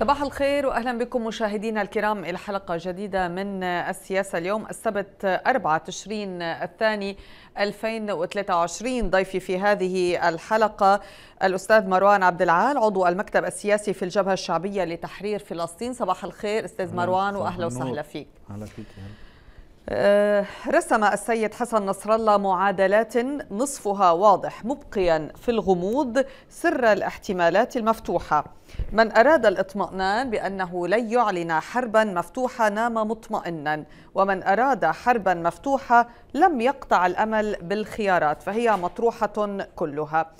صباح الخير واهلا بكم مشاهدينا الكرام الى حلقه جديده من السياسه اليوم السبت 4 تشرين الثاني 2023 ضيفي في هذه الحلقه الاستاذ مروان عبد العال عضو المكتب السياسي في الجبهه الشعبيه لتحرير فلسطين صباح الخير استاذ مروان واهلا وسهلا فيك اهلا فيك آه، رسم السيد حسن نصر الله معادلات نصفها واضح مبقيا في الغموض سر الاحتمالات المفتوحة من أراد الاطمئنان بأنه لن يعلن حربا مفتوحة نام مطمئنا ومن أراد حربا مفتوحة لم يقطع الأمل بالخيارات فهي مطروحة كلها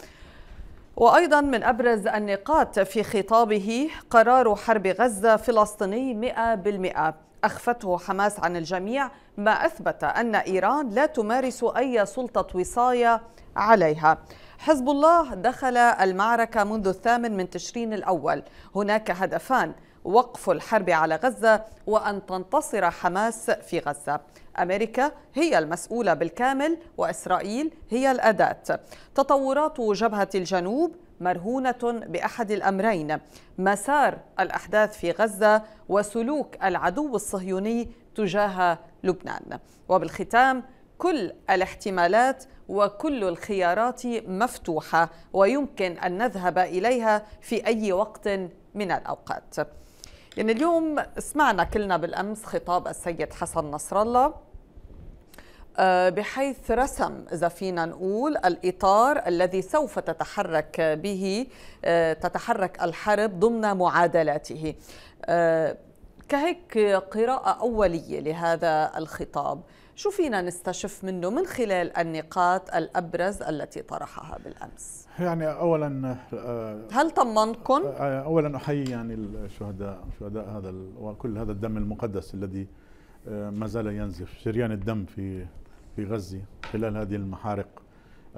وأيضا من أبرز النقاط في خطابه قرار حرب غزة فلسطيني 100% أخفته حماس عن الجميع ما أثبت أن إيران لا تمارس أي سلطة وصاية عليها حزب الله دخل المعركة منذ الثامن من تشرين الأول هناك هدفان وقف الحرب على غزة وأن تنتصر حماس في غزة أمريكا هي المسؤولة بالكامل وإسرائيل هي الأداة تطورات جبهة الجنوب مرهونه باحد الامرين مسار الاحداث في غزه وسلوك العدو الصهيوني تجاه لبنان وبالختام كل الاحتمالات وكل الخيارات مفتوحه ويمكن ان نذهب اليها في اي وقت من الاوقات يعني اليوم سمعنا كلنا بالامس خطاب السيد حسن نصر الله آه، بحيث رسم إذا فينا نقول الإطار الذي سوف تتحرك به آه، تتحرك الحرب ضمن معادلاته آه، كهيك قراءة أولية لهذا الخطاب شو فينا نستشف منه من خلال النقاط الأبرز التي طرحها بالأمس يعني أولا هل طمنكم؟ أولا أحيي يعني الشهداء شهداء هذا وكل هذا الدم المقدس الذي ما زال ينزف شريان الدم في في غزة خلال هذه المحارق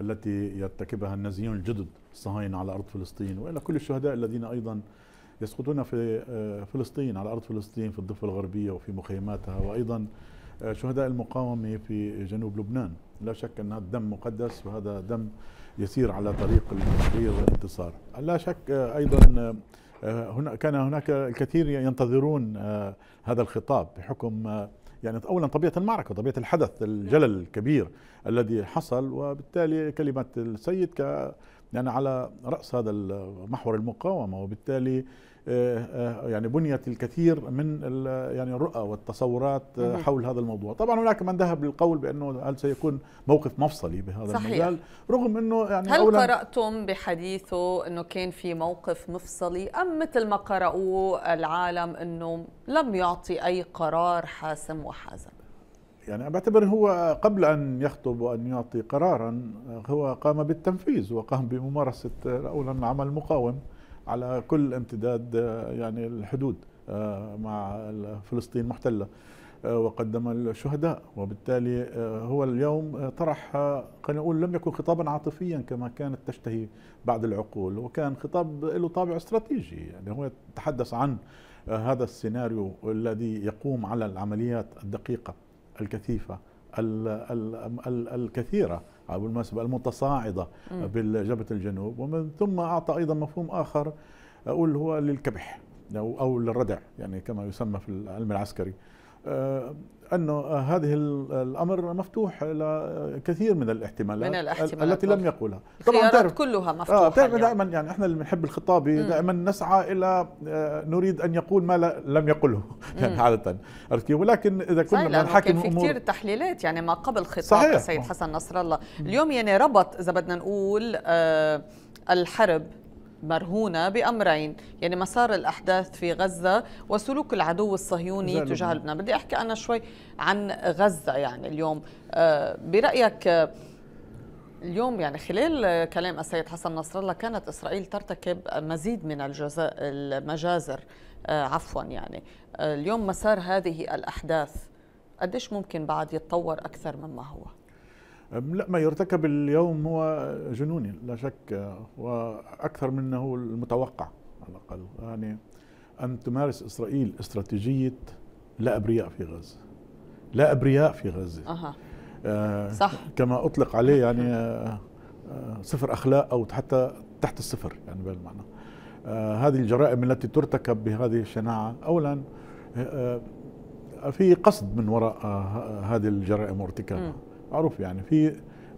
التي يرتكبها النازيون الجدد الصهاينة على أرض فلسطين وإلى كل الشهداء الذين أيضا يسقطون في آه، فلسطين على أرض فلسطين في الضفة الغربية وفي مخيماتها وأيضا آه، شهداء المقاومة في جنوب لبنان لا شك أن هذا الدم مقدس وهذا دم يسير على طريق التحرير والانتصار لا شك آه، أيضا هنا كان هناك الكثير ينتظرون هذا الخطاب بحكم يعني أولا طبيعة المعركة طبيعة الحدث الجلل الكبير الذي حصل وبالتالي كلمة السيد ك يعني على رأس هذا المحور المقاومة وبالتالي آه، آه، يعني بنيت الكثير من يعني الرؤى والتصورات آه، حول هذا الموضوع طبعا هناك من ذهب للقول بانه هل سيكون موقف مفصلي بهذا صحيح. المجال رغم انه يعني هل أولا قراتم بحديثه انه كان في موقف مفصلي ام مثل ما قرأوه العالم انه لم يعطي اي قرار حاسم وحازم يعني بعتبر هو قبل ان يخطب وان يعطي قرارا هو قام بالتنفيذ وقام بممارسه اولا عمل مقاوم على كل امتداد آه، يعني الحدود آه، مع فلسطين المحتله آه، وقدم الشهداء وبالتالي هو اليوم طرح خلينا نقول لم يكن خطابا عاطفيا كما كانت تشتهي بعض العقول وكان خطاب له طابع استراتيجي يعني هو يتحدث عن هذا السيناريو الذي يقوم على العمليات الدقيقه الكثيفه الكثيره بالمناسبه المتصاعده بجبهه الجنوب ومن ثم اعطى ايضا مفهوم اخر اقول هو للكبح او او للردع يعني كما يسمى في العلم العسكري آه، انه هذه الامر مفتوح لكثير من الاحتمالات, من الاحتمالات التي لم يقولها طبعا تعرف كلها آه، مفتوحه آه يعني. دائما يعني احنا اللي بنحب الخطاب دائما نسعى الى آه، نريد ان يقول ما لم يقله يعني عاده أركي ولكن اذا كنا بنحكي في كثير تحليلات يعني ما قبل خطاب السيد حسن نصر الله اليوم يعني ربط اذا بدنا نقول آه الحرب مرهونة بأمرين يعني مسار الأحداث في غزة وسلوك العدو الصهيوني تجاه لبنان بدي أحكي أنا شوي عن غزة يعني اليوم آه، برأيك آه، اليوم يعني خلال كلام السيد حسن نصر الله كانت إسرائيل ترتكب مزيد من الجزاء المجازر آه، عفوا يعني اليوم مسار هذه الأحداث قديش ممكن بعد يتطور أكثر مما هو؟ لا ما يرتكب اليوم هو جنوني لا شك واكثر منه المتوقع على الاقل يعني ان تمارس اسرائيل استراتيجيه لا ابرياء في غزه لا ابرياء في غزه أه. صح كما اطلق عليه يعني آه، آه، صفر اخلاق او حتى تحت الصفر يعني بالمعنى آه، هذه الجرائم التي ترتكب بهذه الشناعه اولا في قصد من وراء هذه الجرائم وارتكابها معروف يعني في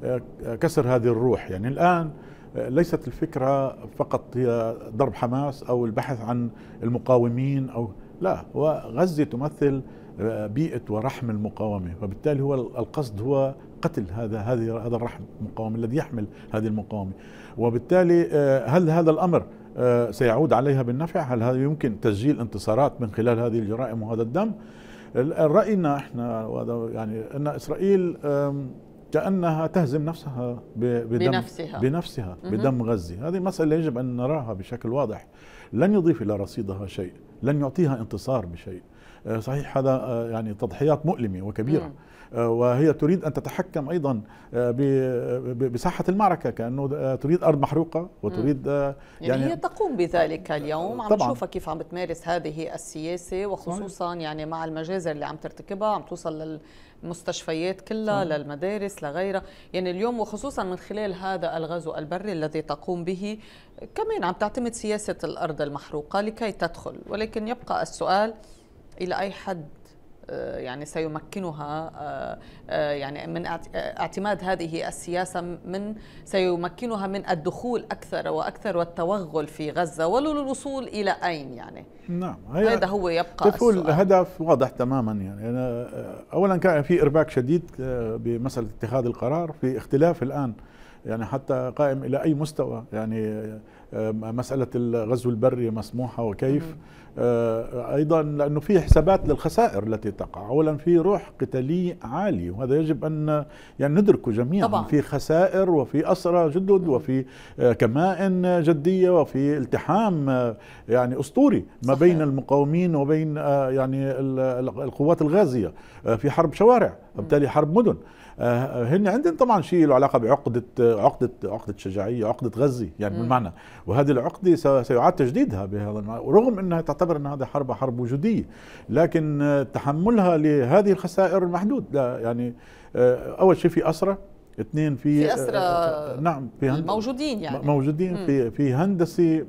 آه، آه، كسر هذه الروح يعني الآن آه، ليست الفكرة فقط هي ضرب حماس أو البحث عن المقاومين أو لا وغزة تمثل بيئة ورحم المقاومة وبالتالي هو القصد هو قتل هذا هذه هذا الرحم المقاومة الذي يحمل هذه المقاومة وبالتالي هل هذا الأمر سيعود عليها بالنفع هل هذا يمكن تسجيل انتصارات من خلال هذه الجرائم وهذا الدم رأينا احنا وهذا يعني ان اسرائيل كانها تهزم نفسها بدم بنفسها بنفسها بدم غزه، هذه مساله يجب ان نراها بشكل واضح، لن يضيف الى رصيدها شيء، لن يعطيها انتصار بشيء، آه، صحيح هذا آه، يعني تضحيات مؤلمه وكبيره. مم. وهي تريد أن تتحكم أيضا آه، بساحة المعركة كأنه آه، تريد أرض محروقة وتريد آه، يعني, يعني هي تقوم بذلك اليوم عم نشوفها كيف عم بتمارس هذه السياسة وخصوصا يعني مع المجازر اللي عم ترتكبها عم توصل للمستشفيات كلها صحيح. للمدارس لغيرها يعني اليوم وخصوصا من خلال هذا الغزو البري الذي تقوم به كمان عم تعتمد سياسة الأرض المحروقة لكي تدخل ولكن يبقى السؤال إلى أي حد آه، يعني سيمكنها آه، آه، يعني من اعتماد هذه السياسه من سيمكنها من الدخول اكثر واكثر والتوغل في غزه وللوصول الى اين يعني نعم هذا هو يبقى السؤال الهدف واضح تماما يعني أنا اولا كان في ارباك شديد بمساله اتخاذ القرار في اختلاف الان يعني حتى قائم الى اي مستوى يعني آه، مسألة الغزو البري مسموحة وكيف آه، أيضا لأنه في حسابات للخسائر التي تقع أولا في روح قتالي عالي وهذا يجب أن يعني ندركه جميعا طبعا. في خسائر وفي أسرى جدد وفي آه، كمائن جدية وفي التحام يعني أسطوري ما صحيح. بين المقاومين وبين يعني القوات الغازية في حرب شوارع وبالتالي حرب مدن آه، هن عندهم طبعا شيء له علاقه بعقده عقده عقده شجاعيه عقده غزه يعني م. بالمعنى وهذه العقده سيعاد تجديدها بهذا ورغم رغم انها تعتبر ان هذا حرب حرب وجوديه لكن آه، تحملها لهذه الخسائر محدود لا يعني آه، اول شيء في اسره اثنين في, في اسرى نعم في موجودين يعني موجودين في في هندسه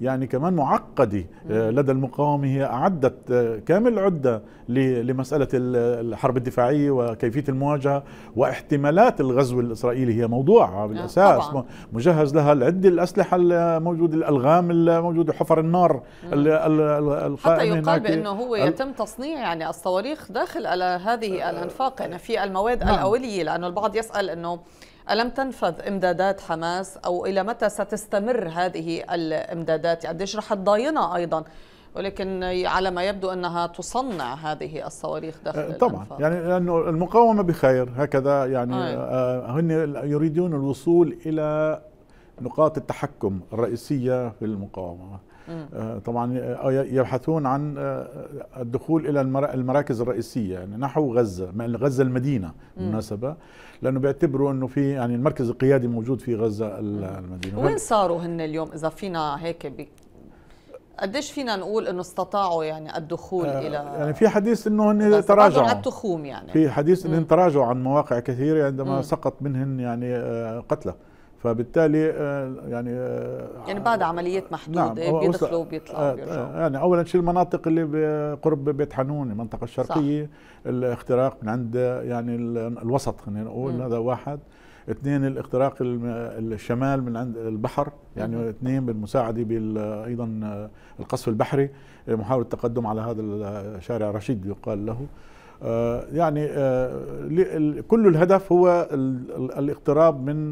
يعني كمان معقدة آه، لدى المقاومة هي أعدت آه، كامل عدة لمسألة الحرب الدفاعية وكيفية المواجهة واحتمالات الغزو الإسرائيلي هي موضوع آه، بالأساس طبعا. مجهز لها العدة الأسلحة الموجودة الألغام الموجودة حفر النار حتى يقال بأنه هو يتم تصنيع يعني الصواريخ داخل على هذه الأنفاق يعني في المواد نعم. الأولية لأنه البعض يسأل أنه ألم تنفذ إمدادات حماس أو إلى متى ستستمر هذه الإمدادات قديش رح تضاينا أيضا ولكن على ما يبدو انها تصنع هذه الصواريخ داخل أه، طبعا الأنفاق. يعني لانه المقاومه بخير هكذا يعني آه. هن يريدون الوصول الى نقاط التحكم الرئيسيه في المقاومه آه، طبعا آه، آه، يبحثون عن الدخول الى المراكز الرئيسيه يعني نحو غزه غزه المدينه بالمناسبه لانه بيعتبروا انه في يعني المركز القيادي موجود في غزه المدينه وين صاروا هن اليوم اذا فينا هيك بي قديش فينا نقول انه استطاعوا يعني الدخول آه الى يعني في حديث انه هن تراجعوا عن التخوم يعني في حديث انهم تراجعوا عن مواقع كثيره عندما مم. سقط منهن يعني قتلى فبالتالي آه، يعني آه، يعني بعد عمليات محدوده نعم بيدخلوا وبيطلعوا آه، بيرجعوا يعني اولا شيء المناطق اللي قرب بيت حنون المنطقه الشرقيه صح. الاختراق من عند يعني الوسط خلينا نقول هذا واحد اثنين الاختراق الشمال من عند البحر يعني مم. اثنين بالمساعده ايضا القصف البحري محاوله التقدم على هذا الشارع رشيد يقال له آه، يعني آه، كل الهدف هو الاقتراب من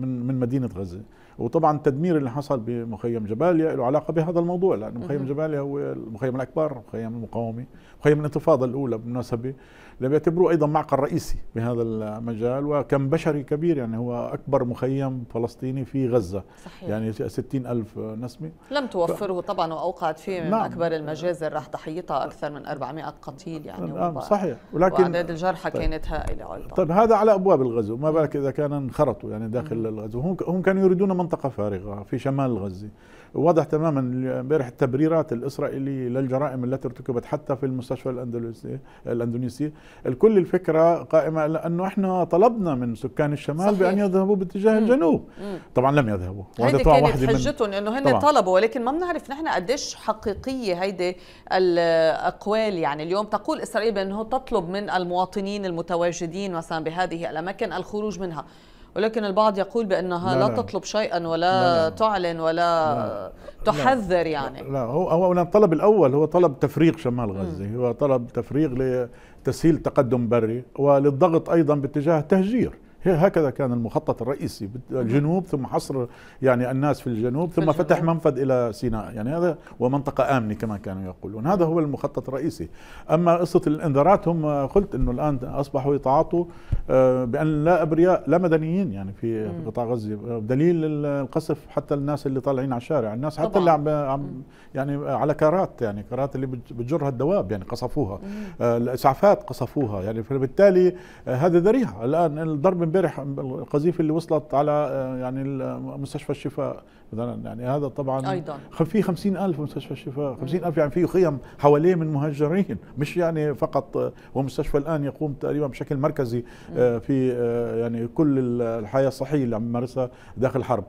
من من مدينه غزه وطبعا التدمير اللي حصل بمخيم جباليا له علاقه بهذا الموضوع لانه مخيم جباليا هو المخيم الاكبر مخيم المقاومه مخيم الانتفاضه الاولى بالمناسبه اللي بيعتبروه ايضا معقل رئيسي بهذا المجال وكم بشري كبير يعني هو اكبر مخيم فلسطيني في غزه صحيح. يعني 60 الف نسمه لم توفره ف... طبعا واوقعت فيه من نعم. اكبر المجازر راح تحيطها اكثر من 400 قتيل يعني نعم. وب... صحيح ولكن اعداد الجرحى طيب. كانت هائله ايضا طيب هذا على ابواب الغزو ما بالك اذا كان انخرطوا يعني داخل م. الغزو هم هم كانوا يريدون منطقه فارغه في شمال غزه واضح تماما امبارح التبريرات الاسرائيليه للجرائم التي ارتكبت حتى في المستشفى الاندلسي الاندونيسي الكل الفكرة قائمة لأنه إحنا طلبنا من سكان الشمال صحيح. بأن يذهبوا باتجاه مم. الجنوب مم. طبعا لم يذهبوا وهذا طبعا حجتهم من إنه هن طلبوا ولكن ما بنعرف نحن قديش حقيقية هيدي الأقوال يعني اليوم تقول إسرائيل بأنه تطلب من المواطنين المتواجدين مثلا بهذه الأماكن الخروج منها ولكن البعض يقول بانها لا, لا, لا تطلب شيئا ولا لا لا تعلن ولا لا تحذر لا يعني لا, لا هو اولا الطلب الاول هو طلب تفريغ شمال غزه هو طلب تفريغ تسهيل تقدم بري وللضغط أيضا باتجاه تهجير هكذا كان المخطط الرئيسي الجنوب ثم حصر يعني الناس في الجنوب ثم فتح منفذ إلى سيناء يعني هذا ومنطقة آمنة كما كانوا يقولون هذا هو المخطط الرئيسي أما قصة الإنذارات هم قلت أنه الآن أصبحوا يتعاطوا آه، بأن لا أبرياء لا مدنيين يعني في قطاع غزة دليل القصف حتى الناس اللي طالعين على الشارع الناس حتى طبعا. اللي عم يعني على كارات يعني كارات اللي بتجرها الدواب يعني قصفوها آه، الإسعافات قصفوها يعني فبالتالي آه، هذا ذريعة الآن الضرب امبارح القذيفه اللي وصلت على آه، يعني مستشفى الشفاء مثلا يعني هذا طبعا ايضا في 50000 مستشفى الشفاء 50000 يعني في خيم حواليه من مهجرين مش يعني فقط آه، ومستشفى الان يقوم تقريبا بشكل مركزي آه، في يعني كل الحياه الصحيه اللي عم يمارسها داخل الحرب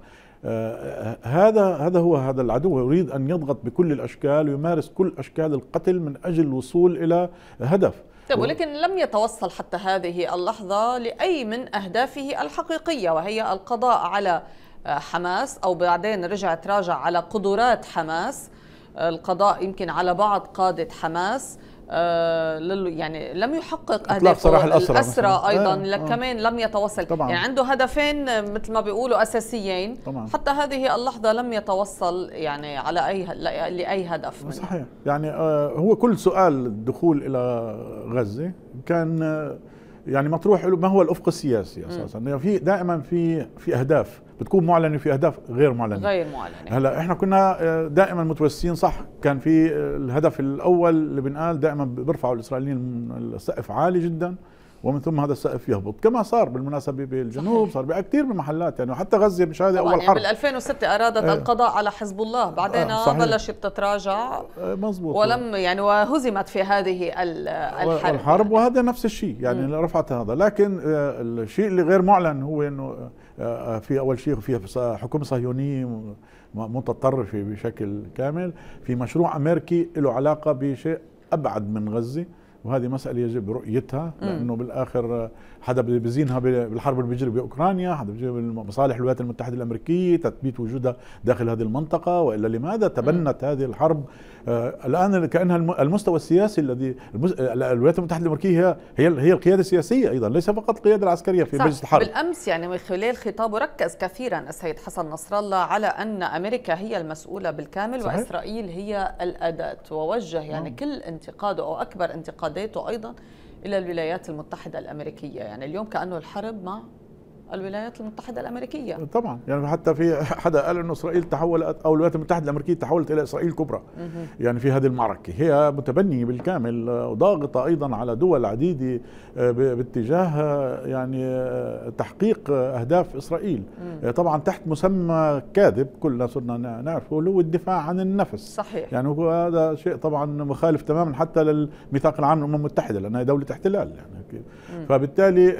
آه هذا هذا هو هذا العدو يريد ان يضغط بكل الاشكال ويمارس كل اشكال القتل من اجل الوصول الى هدف طيب ولكن لم يتوصل حتى هذه اللحظة لأي من أهدافه الحقيقية وهي القضاء على آه، حماس أو بعدين رجع تراجع على قدرات حماس آه، القضاء يمكن على بعض قادة حماس آه، يعني لم يحقق اهداف صراح الاسرى, الأسرى ايضا آه. لك آه. كمان لم يتوصل طبعا. يعني عنده هدفين مثل ما بيقولوا اساسيين طبعا. حتى هذه اللحظه لم يتوصل يعني على اي لاي هدف منه. صحيح يعني آه، هو كل سؤال الدخول الى غزه كان يعني مطروح له ما هو الافق السياسي اساسا يعني في دائما في في اهداف بتكون معلنه في اهداف غير معلنه غير معلنه هلا احنا كنا آه، دائما متوسطين صح كان في آه، الهدف الاول اللي بنقال دائما بيرفعوا الاسرائيليين السقف عالي جدا ومن ثم هذا السقف يهبط كما صار بالمناسبة بالجنوب صحيح. صار بكثير من محلات يعني وحتى غزة مش هذه أول يعني حرب بال 2006 أرادت آه. القضاء على حزب الله بعدين آه بلشت تتراجع آه مزبوط ولم يعني وهزمت في هذه الحرب الحرب يعني. وهذا نفس الشيء يعني رفعت هذا لكن آه، الشيء اللي غير معلن هو أنه آه، في اول شيء في حكومه صهيونيه متطرفه بشكل كامل في مشروع امريكي له علاقه بشيء ابعد من غزه وهذه مسألة يجب رؤيتها لأنه بالآخر آه، حدا بزينها بالحرب اللي بيجري بأوكرانيا حدا بيجري بمصالح الولايات المتحدة الأمريكية تثبيت وجودها داخل هذه المنطقة وإلا لماذا تبنت هذه الحرب آه، الان كانها المستوى السياسي الذي الولايات المتحده الامريكيه هي هي هي القياده السياسيه ايضا ليس فقط القياده العسكريه في مجلس الحرب بالامس يعني من خلال خطابه ركز كثيرا السيد حسن نصر الله على ان امريكا هي المسؤوله بالكامل صحيح. واسرائيل هي الاداه ووجه يعني مم. نعم. كل انتقاده او اكبر انتقاداته ايضا الى الولايات المتحده الامريكيه يعني اليوم كانه الحرب مع الولايات المتحدة الأمريكية طبعا يعني حتى في حدا قال أن إسرائيل تحولت أو الولايات المتحدة الأمريكية تحولت إلى إسرائيل الكبرى يعني في هذه المعركة هي متبنية بالكامل وضاغطة أيضا على دول عديدة آه، باتجاه آه، يعني آه، تحقيق أهداف إسرائيل طبعا تحت مسمى كاذب كلنا صرنا نعرفه اللي هو الدفاع عن النفس صحيح يعني هو هذا شيء طبعا مخالف تماما حتى للميثاق العام للأمم المتحدة لأنها دولة احتلال يعني فبالتالي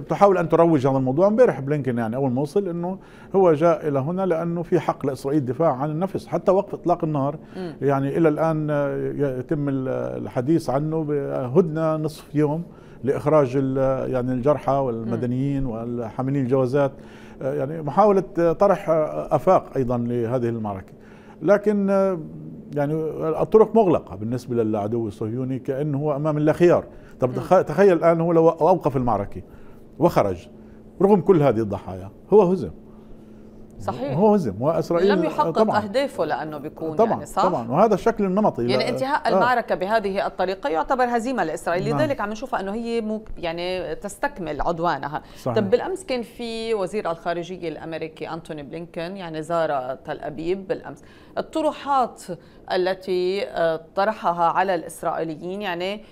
بتحاول أن تروج هذا الموضوع امبارح بلينكن يعني اول ما وصل انه هو جاء الى هنا لانه في حق لاسرائيل الدفاع عن النفس حتى وقف اطلاق النار م. يعني الى الان يتم الحديث عنه هدنه نصف يوم لاخراج يعني الجرحى والمدنيين والحاملين الجوازات يعني محاوله طرح افاق ايضا لهذه المعركه لكن يعني الطرق مغلقه بالنسبه للعدو الصهيوني كانه هو امام لا خيار طب تخيل الان هو لو اوقف المعركه وخرج رغم كل هذه الضحايا هو هزم صحيح هو هزم واسرائيل لم يحقق طبعًا اهدافه لانه بيكون طبعًا يعني صح طبعا وهذا الشكل النمطي يعني انتهاء آه المعركه بهذه الطريقه يعتبر هزيمه لاسرائيل نعم. لذلك عم نشوفها انه هي مو يعني تستكمل عدوانها صحيح. طب بالامس كان في وزير الخارجيه الامريكي انتوني بلينكن يعني زار تل ابيب بالامس الطروحات التي آه، طرحها على الاسرائيليين يعني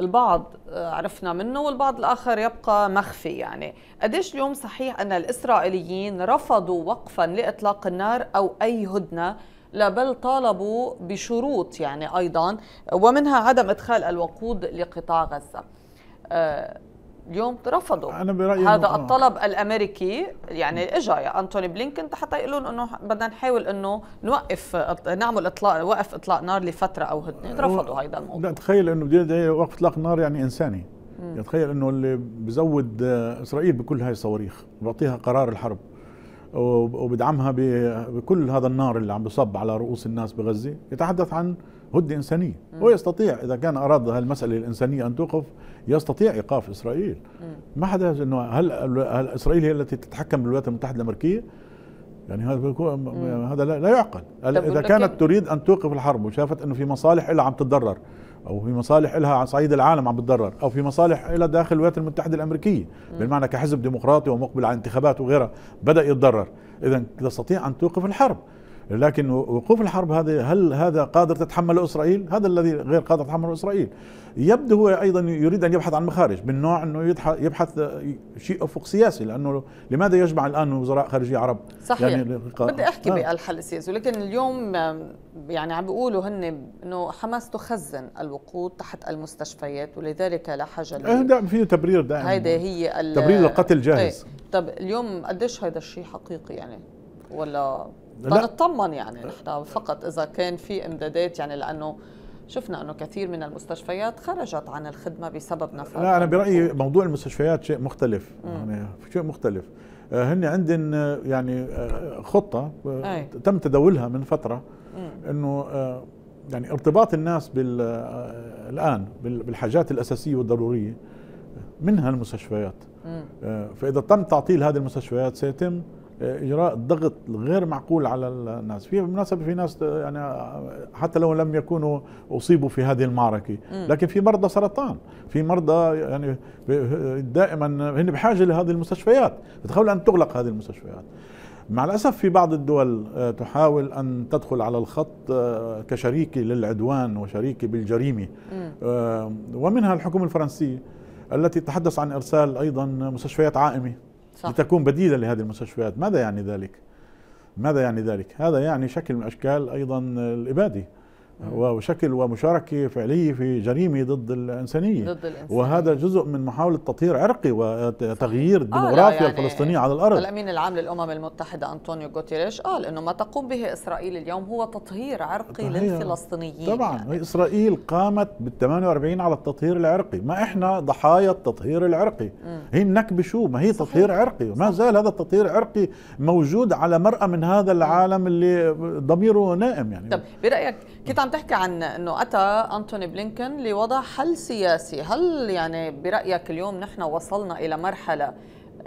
البعض آه، عرفنا منه والبعض الآخر يبقى مخفي يعني قديش اليوم صحيح أن الإسرائيليين رفضوا وقفا لإطلاق النار أو أي هدنة لا بل طالبوا بشروط يعني أيضا ومنها عدم إدخال الوقود لقطاع غزة آه، اليوم رفضوا أنا برأيي هذا إنه آه. الطلب الامريكي يعني اجى يا انتوني بلينكن حتى يقولوا انه بدنا نحاول انه نوقف نعمل اطلاق وقف اطلاق نار لفتره او هدنه رفضوا هذا الموضوع لا تخيل انه وقف اطلاق نار يعني انساني تخيل انه اللي بزود آه، اسرائيل بكل هاي الصواريخ بيعطيها قرار الحرب وبدعمها بكل هذا النار اللي عم بصب على رؤوس الناس بغزه يتحدث عن هدنه انسانيه ويستطيع اذا كان اراد هالمساله الانسانيه ان توقف يستطيع ايقاف اسرائيل ما حدا انه هل, هل اسرائيل هي التي تتحكم بالولايات المتحده الامريكيه يعني هذا هذا لا, يعقل اذا كانت تريد ان توقف الحرب وشافت انه في مصالح لها عم تتضرر او في مصالح لها على صعيد العالم عم بتضرر او في مصالح لها داخل الولايات المتحده الامريكيه بالمعنى كحزب ديمقراطي ومقبل على انتخابات وغيرها بدا يتضرر اذا تستطيع ان توقف الحرب لكن وقوف الحرب هذه هل هذا قادر تتحمله اسرائيل؟ هذا الذي غير قادر تتحمله اسرائيل، يبدو هو ايضا يريد ان يبحث عن مخارج من نوع انه يبحث شيء افق سياسي لانه لماذا يجمع الان وزراء خارجيه عرب؟ صحيح يعني بدي احكي آه. بالحل السياسي ولكن اليوم يعني عم بيقولوا هن انه حماس تخزن الوقود تحت المستشفيات ولذلك لا حاجه له إيه، دائما في تبرير دائما هيدا هي تبرير القتل إيه. جاهز طب اليوم قديش هذا الشيء حقيقي يعني ولا بنطمن يعني نحن فقط اذا كان في امدادات يعني لانه شفنا انه كثير من المستشفيات خرجت عن الخدمه بسبب نفاق لا انا برايي موضوع المستشفيات شيء مختلف يعني شيء مختلف آه، هن عندن آه، يعني آه، خطه أي. تم تداولها من فتره انه يعني ارتباط الناس بال الان بالحاجات الاساسيه والضروريه منها المستشفيات فاذا تم تعطيل هذه المستشفيات سيتم اجراء ضغط غير معقول على الناس في بالمناسبه في ناس يعني حتى لو لم يكونوا اصيبوا في هذه المعركه لكن في مرضى سرطان في مرضى يعني دائما هن بحاجه لهذه المستشفيات بتحاول ان تغلق هذه المستشفيات مع الأسف في بعض الدول آه، تحاول أن تدخل على الخط آه، كشريكة للعدوان وشريكة بالجريمة آه، ومنها الحكومة الفرنسية التي تتحدث عن إرسال أيضا مستشفيات عائمة صح. لتكون بديلا لهذه المستشفيات ماذا يعني ذلك؟ ماذا يعني ذلك؟ هذا يعني شكل من أشكال أيضا الإبادي وشكل ومشاركة فعلية في جريمة ضد الإنسانية ضد الإنسانية وهذا جزء من محاولة تطهير عرقي وتغيير آه، الديموغرافيا آه يعني الفلسطينية على الأرض الأمين العام للأمم المتحدة أنطونيو غوتيريش قال أنه ما تقوم به إسرائيل اليوم هو تطهير عرقي للفلسطينيين طبعا يعني. إسرائيل قامت بال 48 على التطهير العرقي ما إحنا ضحايا التطهير العرقي م. هي النكبه شو ما هي تطهير صحيح. عرقي وما زال هذا التطهير العرقي موجود على مرأة من هذا العالم اللي ضميره نائم يعني طب برأيك كنت عم تحكي عن انه اتى انتوني بلينكن لوضع حل سياسي هل يعني برايك اليوم نحن وصلنا الى مرحله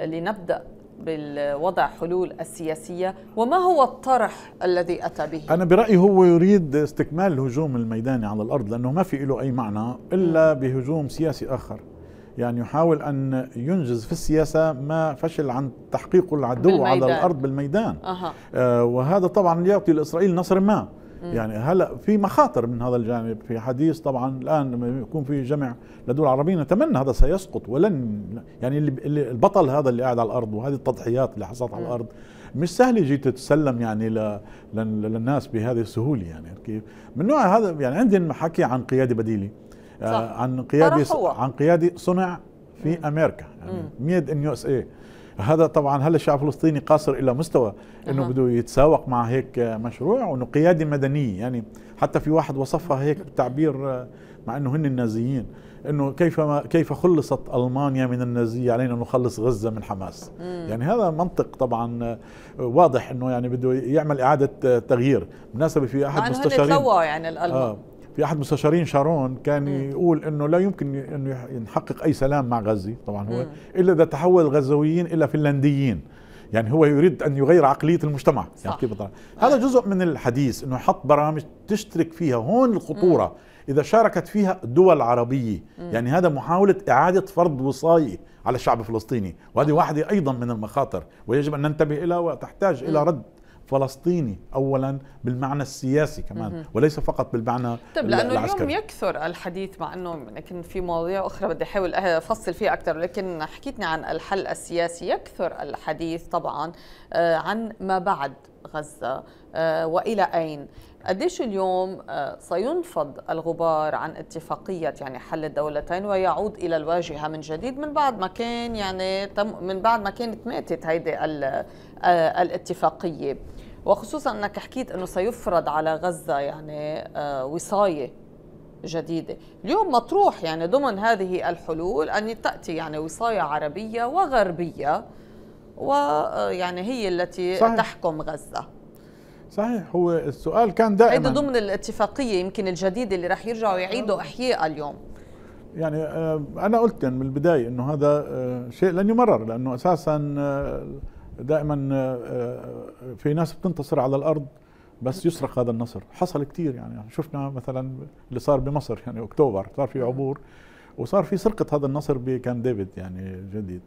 لنبدا بالوضع حلول السياسية وما هو الطرح الذي أتى به؟ أنا برأيي هو يريد استكمال الهجوم الميداني على الأرض لأنه ما في له أي معنى إلا بهجوم سياسي آخر يعني يحاول أن ينجز في السياسة ما فشل عن تحقيقه العدو بالميدان. على الأرض بالميدان أه. آه وهذا طبعا يعطي لإسرائيل نصر ما يعني هلا في مخاطر من هذا الجانب في حديث طبعا الان لما يكون في جمع لدول عربيه نتمنى هذا سيسقط ولن يعني اللي البطل هذا اللي قاعد على الارض وهذه التضحيات اللي حصلت على الارض مش سهل يجي تتسلم يعني للناس بهذه السهوله يعني كيف من نوع هذا يعني عندي حكي عن قياده بديله صح. آه، عن قياده عن قياده صنع في امريكا يعني ميد ان يو اس اي هذا طبعا هل الشعب الفلسطيني قاصر الى مستوى انه أه. بده يتساوق مع هيك مشروع وانه قياده مدنيه يعني حتى في واحد وصفها هيك بتعبير مع انه هن النازيين انه كيف ما كيف خلصت المانيا من النازيه علينا نخلص غزه من حماس مم. يعني هذا منطق طبعا واضح انه يعني بده يعمل اعاده تغيير بالمناسبه في احد مستشارين يعني آه. الالمان آه في احد مستشارين شارون كان يقول انه لا يمكن انه ينحقق اي سلام مع غزه طبعا هو الا اذا تحول الغزويين الى فنلنديين يعني هو يريد ان يغير عقليه المجتمع يعني صح. يعني كيف بطلع. هذا جزء من الحديث انه حط برامج تشترك فيها هون الخطوره مم. اذا شاركت فيها دول عربيه مم. يعني هذا محاوله اعاده فرض وصايه على الشعب الفلسطيني وهذه واحده ايضا من المخاطر ويجب ان ننتبه لها وتحتاج الى رد فلسطيني اولا بالمعنى السياسي كمان وليس فقط بالمعنى طيب لانه العسكري. اليوم يكثر الحديث مع انه يمكن في مواضيع اخرى بدي احاول افصل فيها اكثر لكن حكيتني عن الحل السياسي يكثر الحديث طبعا آه، عن ما بعد غزه آه، والى اين قديش اليوم آه، سينفض الغبار عن اتفاقية يعني حل الدولتين ويعود إلى الواجهة من جديد من بعد ما كان يعني من بعد ما كانت ماتت هيدي الاتفاقية وخصوصا انك حكيت انه سيفرض على غزه يعني آه، وصايه جديده، اليوم مطروح يعني ضمن هذه الحلول ان تاتي يعني وصايه عربيه وغربيه ويعني آه، هي التي صحيح. تحكم غزه. صحيح هو السؤال كان دائما هيدا ضمن الاتفاقيه يمكن الجديده اللي رح يرجعوا يعيدوا احيائها اليوم. يعني آه، انا قلت من البدايه انه هذا شيء لن يمرر لانه اساسا دائما آه، آه، في ناس بتنتصر على الارض بس يسرق هذا النصر حصل كثير يعني شفنا مثلا اللي صار بمصر يعني اكتوبر صار في عبور وصار في سرقه هذا النصر بكان ديفيد يعني جديد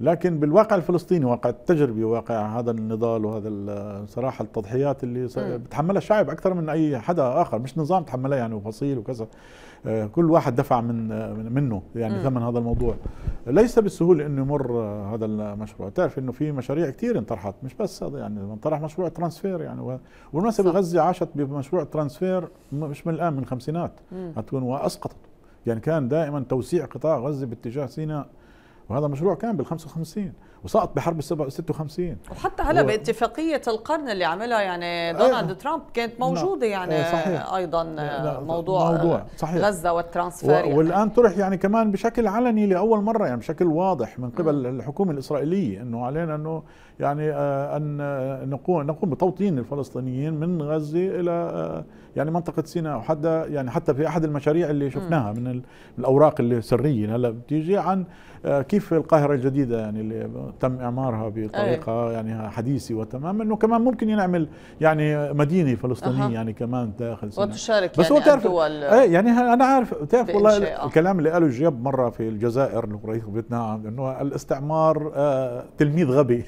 لكن بالواقع الفلسطيني واقع التجربه واقع هذا النضال وهذا آه، صراحه التضحيات اللي بتحملها الشعب اكثر من اي حدا اخر مش نظام تحملها يعني وفصيل وكذا آه، كل واحد دفع من آه، منه يعني ثمن هذا الموضوع ليس بالسهوله انه يمر آه، هذا المشروع تعرف انه في مشاريع كثير انطرحت مش بس هذا يعني انطرح مشروع ترانسفير يعني وبالمناسبه غزه عاشت بمشروع ترانسفير مش من الان من الخمسينات هتكون واسقطت يعني كان دائما توسيع قطاع غزه باتجاه سيناء وهذا مشروع كان بال 55 وسقط بحرب ال 56 وحتى هلا و... باتفاقيه القرن اللي عملها يعني دونالد آه ترامب كانت نعم. موجوده يعني إيه، صحيح. ايضا لا موضوع, موضوع صحيح. غزه والترانسفير و... يعني. والان طرح يعني كمان بشكل علني لاول مره يعني بشكل واضح من قبل م. الحكومه الاسرائيليه انه علينا انه يعني آه، ان نقوم آه، نقوم بتوطين الفلسطينيين من غزه الى آه، يعني منطقه سيناء وحتى يعني حتى في احد المشاريع اللي شفناها من الاوراق اللي سريه هلا بتيجي عن آه، كيف القاهرة الجديدة يعني اللي تم إعمارها بطريقة يعني حديثة وتمام إنه كمان ممكن ينعمل يعني مدينة فلسطينية أه. يعني كمان داخل سنة. وتشارك بس يعني هو تعرف الدول ايه يعني أنا عارف تعرف والله الكلام اللي قاله جيب مرة في الجزائر رئيس فيتنام إنه الاستعمار آه، تلميذ غبي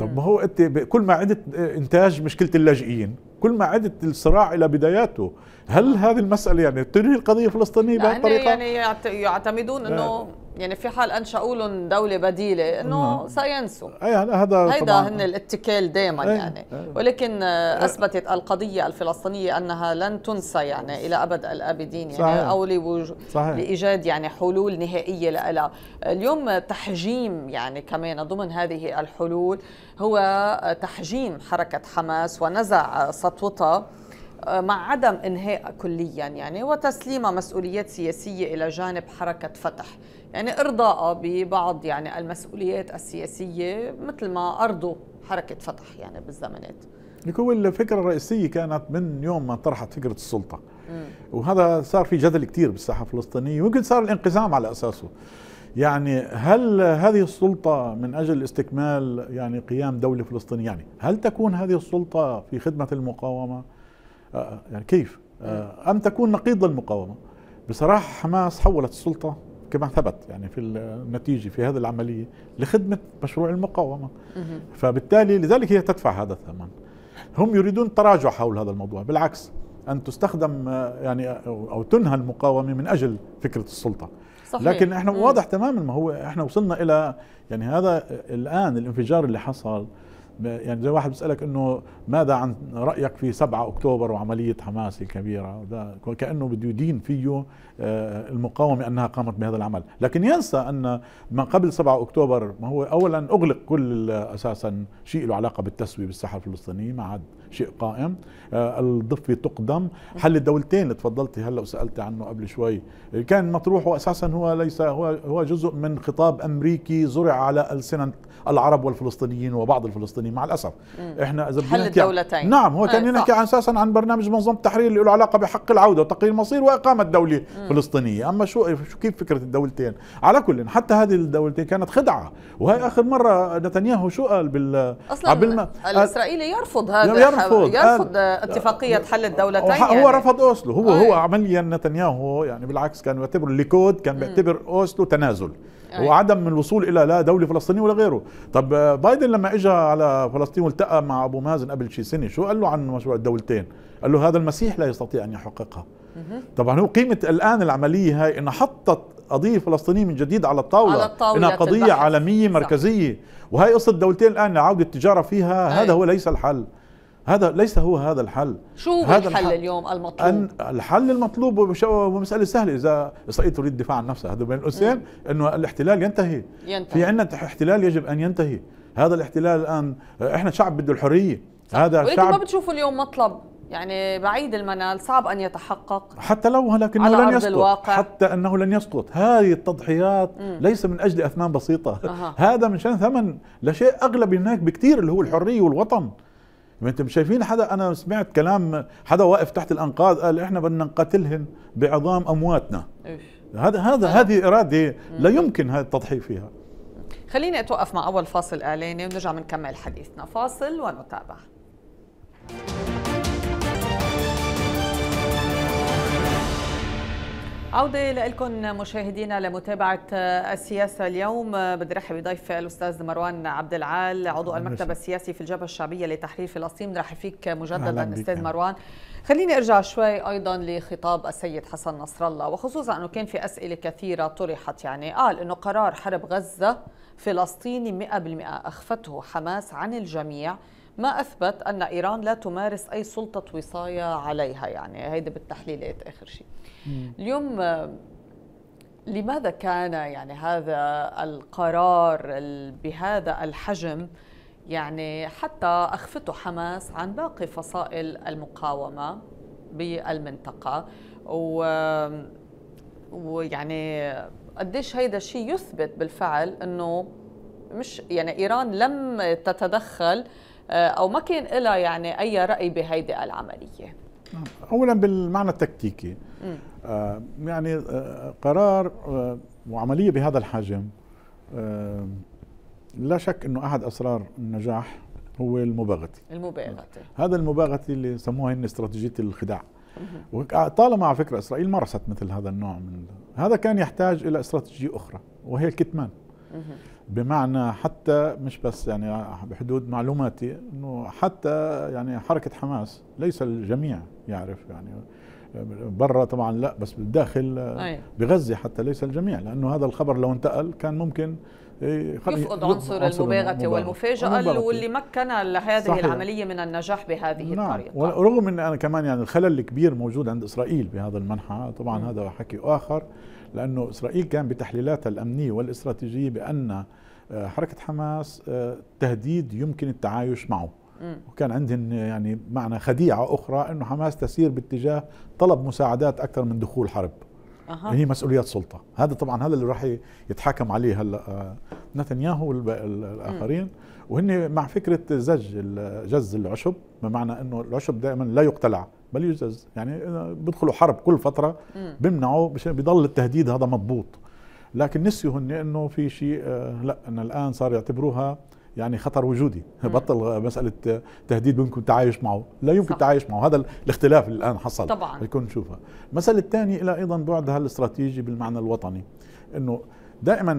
طب ما هو أنت كل ما عدت آه، إنتاج مشكلة اللاجئين كل ما عدت الصراع الى بداياته هل هذه المساله يعني تنهي القضيه الفلسطينيه بهالطريقه يعني يعتمدون انه يعني في حال انشأوا لهم دوله بديله انه نعم. سينسوا يعني هذا هيدا هن الاتكال دائما يعني ولكن آه، اثبتت القضيه الفلسطينيه انها لن تنسى يعني الى ابد الابدين يعني صحيح. او لوج... صحيح. لايجاد يعني حلول نهائيه لها اليوم تحجيم يعني كمان ضمن هذه الحلول هو تحجيم حركه حماس ونزع سطوتها آه، مع عدم انهاء كليا يعني وتسليم مسؤوليات سياسيه الى جانب حركه فتح يعني إرضاء ببعض يعني المسؤوليات السياسية مثل ما أرضوا حركة فتح يعني بالزمانات لك هو الفكرة الرئيسية كانت من يوم ما طرحت فكرة السلطة مم. وهذا صار في جدل كثير بالساحة الفلسطينية ويمكن صار الانقسام على أساسه يعني هل هذه السلطة من أجل استكمال يعني قيام دولة فلسطينية يعني هل تكون هذه السلطة في خدمة المقاومة آه، آه، يعني كيف آه، أم تكون نقيض للمقاومة بصراحة حماس حولت السلطة كما ثبت يعني في النتيجة في هذه العملية لخدمة مشروع المقاومة فبالتالي لذلك هي تدفع هذا الثمن هم يريدون تراجع حول هذا الموضوع بالعكس أن تستخدم يعني أو تنهى المقاومة من أجل فكرة السلطة صحيح. لكن احنا واضح تماما ما هو احنا وصلنا الى يعني هذا الان الانفجار اللي حصل يعني زي واحد بيسألك أنه ماذا عن رأيك في 7 أكتوبر وعملية حماس الكبيرة ده كأنه بده يدين فيه آه، المقاومة أنها قامت بهذا العمل لكن ينسى أن ما قبل 7 أكتوبر ما هو أولا أغلق كل أساسا شيء له علاقة بالتسوية بالساحة الفلسطينية ما عاد شيء قائم آه، الضفة تقدم حل الدولتين اللي تفضلتي هلا وسألتي عنه قبل شوي كان مطروحه أساسا هو ليس هو, هو جزء من خطاب أمريكي زرع على ألسنة العرب والفلسطينيين وبعض الفلسطينيين مع الاسف مم. احنا اذا حل الدولتين نعم هو كان إيه، يحكي اساسا عن برنامج منظمه التحرير اللي له علاقه بحق العوده وتقرير المصير واقامه دوله فلسطينيه اما شو شو كيف فكره الدولتين على كل حتى هذه الدولتين كانت خدعه وهي اخر مره نتنياهو شو قال بال اصلا الاسرائيلي يرفض هذا يرفض, يرفض اتفاقيه حل الدولتين يعني. هو رفض اوسلو هو آه. هو إيه. عمليا نتنياهو يعني بالعكس كان يعتبر الليكود كان بيعتبر اوسلو تنازل أي. وعدم الوصول الى لا دوله فلسطينيه ولا غيره طب آه، بايدن لما اجى على فلسطين والتقى مع ابو مازن قبل شي سنه شو قال له عن مشروع الدولتين قال له هذا المسيح لا يستطيع ان يحققها طبعا هو قيمه الان العمليه هاي انها حطت قضية فلسطينية من جديد على الطاولة, على الطاولة إنها قضية تتبحث. عالمية مركزية صح. وهي قصة الدولتين الآن لعودة التجارة فيها أي. هذا هو ليس الحل هذا ليس هو هذا الحل شو هذا الحل, الحل اليوم المطلوب أن الحل المطلوب ومسألة سهلة إذا إسرائيل تريد الدفاع عن نفسها هذا بين قوسين أنه الاحتلال ينتهي, ينتهي. في عندنا احتلال يجب أن ينتهي هذا الاحتلال الآن إحنا شعب بده الحرية هذا ولكن شعب ما بتشوفوا اليوم مطلب يعني بعيد المنال صعب أن يتحقق حتى لو لكنه لن يسقط الواقع. حتى أنه لن يسقط هذه التضحيات مم. ليس من أجل أثمان بسيطة أه. هذا من شأن ثمن لشيء اغلى هناك بكثير اللي هو الحرية والوطن ما انتم شايفين حدا انا سمعت كلام حدا واقف تحت الانقاض قال احنا بدنا نقتلهم بعظام امواتنا هذا هذا آه. هذه اراده لا يمكن هذا التضحيه فيها خليني اتوقف مع اول فاصل اعلاني ونرجع بنكمل حديثنا فاصل ونتابع عودة لكم مشاهدينا لمتابعة السياسة اليوم بدي رحب بضيف الأستاذ مروان عبد العال عضو المكتب السياسي في الجبهة الشعبية لتحرير فلسطين بدي فيك مجددا أستاذ مروان خليني أرجع شوي أيضا لخطاب السيد حسن نصر الله وخصوصا أنه كان في أسئلة كثيرة طرحت يعني قال أنه قرار حرب غزة فلسطيني 100% أخفته حماس عن الجميع ما أثبت أن إيران لا تمارس أي سلطة وصاية عليها يعني هيدا بالتحليلات آخر شيء اليوم لماذا كان يعني هذا القرار بهذا الحجم يعني حتى أخفته حماس عن باقي فصائل المقاومة بالمنطقة و ويعني قديش هيدا الشيء يثبت بالفعل انه مش يعني ايران لم تتدخل آه، او ما كان لها يعني اي راي بهيدي العمليه اولا بالمعنى التكتيكي آه يعني آه قرار آه وعمليه بهذا الحجم آه، لا شك انه احد اسرار النجاح هو المباغته المباغته هذا المباغته اللي سموها هن استراتيجيه الخداع طالما على فكره اسرائيل مارست مثل هذا النوع من هذا كان يحتاج الى استراتيجيه اخرى وهي الكتمان بمعنى حتى مش بس يعني بحدود معلوماتي انه حتى يعني حركه حماس ليس الجميع يعرف يعني برا طبعا لا بس بالداخل آه، بغزه حتى ليس الجميع لانه هذا الخبر لو انتقل كان ممكن إيه، يفقد عنصر, المباغة المباغته والمفاجاه واللي مكن هذه صحيح. العمليه من النجاح بهذه نعم. الطريقه ورغم ان انا كمان يعني الخلل الكبير موجود عند اسرائيل بهذا المنحى طبعا م. هذا حكي اخر لانه اسرائيل كان بتحليلاتها الامنيه والاستراتيجيه بان آه، حركة حماس آه، تهديد يمكن التعايش معه وكان عندهم يعني معنى خديعة أخرى أنه حماس تسير باتجاه طلب مساعدات أكثر من دخول حرب أه. هي مسؤوليات سلطة هذا طبعا هذا اللي راح يتحاكم عليه هلا آه، نتنياهو والآخرين وهن مع فكرة زج جز العشب بمعنى أنه العشب دائما لا يقتلع بل يجز يعني بيدخلوا حرب كل فترة بيمنعوا بيضل التهديد هذا مضبوط لكن نسيوا هن انه في شيء آه، لا ان الان صار يعتبروها يعني خطر وجودي بطل آه، مساله آه، تهديد ممكن تعايش معه لا يمكن صح. تعايش معه هذا الاختلاف اللي الان حصل طبعا يكون نشوفها المساله الثانيه الى ايضا بعدها الاستراتيجي بالمعنى الوطني انه دائما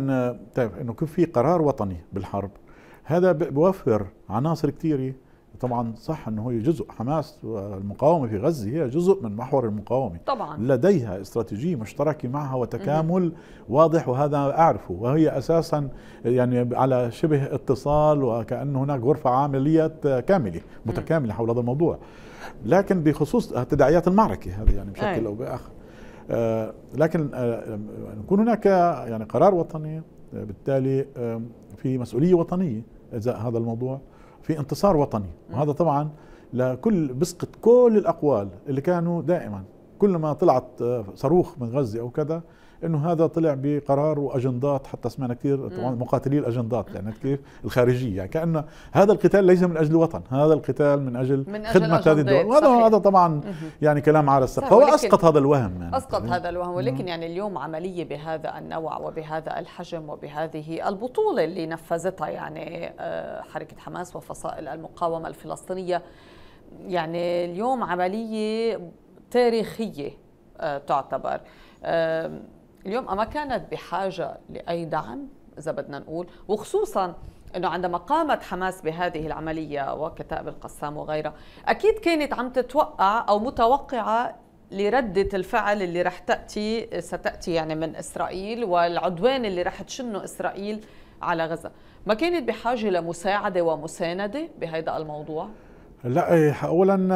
انه كيف في قرار وطني بالحرب هذا بوفر عناصر كثيره طبعا صح انه هو جزء حماس والمقاومه في غزه هي جزء من محور المقاومه طبعا لديها استراتيجيه مشتركه معها وتكامل مم. واضح وهذا اعرفه وهي اساسا يعني على شبه اتصال وكانه هناك غرفه عمليات كامله متكامله حول هذا الموضوع لكن بخصوص تداعيات المعركه هذه يعني بشكل او باخر آه، لكن آه، آه، يكون هناك يعني قرار وطني بالتالي في مسؤوليه وطنيه ازاء هذا الموضوع في انتصار وطني وهذا طبعا لكل بسقط كل الاقوال اللي كانوا دائما كل ما طلعت آه، صاروخ من غزه او كذا انه هذا طلع بقرار واجندات حتى سمعنا كثير طبعا مقاتلي الاجندات يعني كيف الخارجيه يعني كان هذا القتال ليس من اجل وطن هذا القتال من اجل, من أجل خدمه هذه الدول وهذا هذا طبعا يعني كلام على السقف هو اسقط هذا الوهم يعني اسقط هذا الوهم ولكن يعني اليوم عمليه بهذا النوع وبهذا الحجم وبهذه البطوله اللي نفذتها يعني آه، حركه حماس وفصائل المقاومه الفلسطينيه يعني اليوم عمليه تاريخيه آه، تعتبر اليوم أما كانت بحاجة لأي دعم إذا بدنا نقول وخصوصا أنه عندما قامت حماس بهذه العملية وكتائب القسام وغيرها أكيد كانت عم تتوقع أو متوقعة لردة الفعل اللي رح تأتي ستأتي يعني من إسرائيل والعدوان اللي رح تشنه إسرائيل على غزة ما كانت بحاجة لمساعدة ومساندة بهذا الموضوع؟ لا إيه، أولا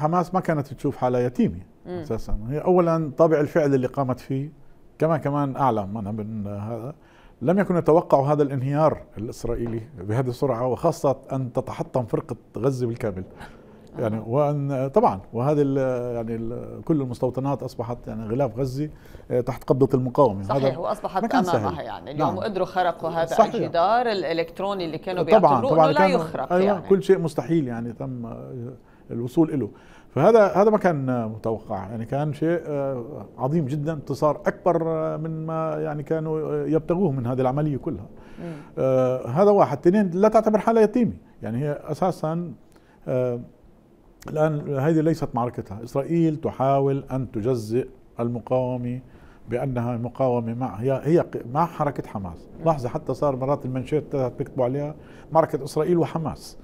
حماس ما كانت تشوف حالها يتيمة أساسا هي أولا طابع الفعل اللي قامت فيه كما كمان أعلم أنا من هذا لم يكن يتوقع هذا الانهيار الإسرائيلي بهذه السرعة وخاصة أن تتحطم فرقة غزة بالكامل يعني وان طبعا وهذه يعني كل المستوطنات اصبحت يعني غلاف غزه آه، تحت قبضه المقاومه صحيح هذا واصبحت امامها يعني اليوم نعم. قدروا خرقوا هذا صحيح. الجدار الالكتروني اللي كانوا بيعتبروه انه لا يخرق أيوة يعني كل شيء مستحيل يعني تم آه، الوصول له فهذا هذا ما كان متوقع يعني كان شيء آه، عظيم جدا انتصار اكبر آه، من ما يعني كانوا آه، يبتغوه من هذه العمليه كلها آه هذا واحد اثنين لا تعتبر حاله يتيمه يعني هي اساسا آه الان هذه ليست معركتها اسرائيل تحاول ان تجزئ المقاومه بانها مقاومه مع هي هي مع حركه حماس لاحظه حتى صار مرات المنشات بيكتبوا عليها معركه اسرائيل وحماس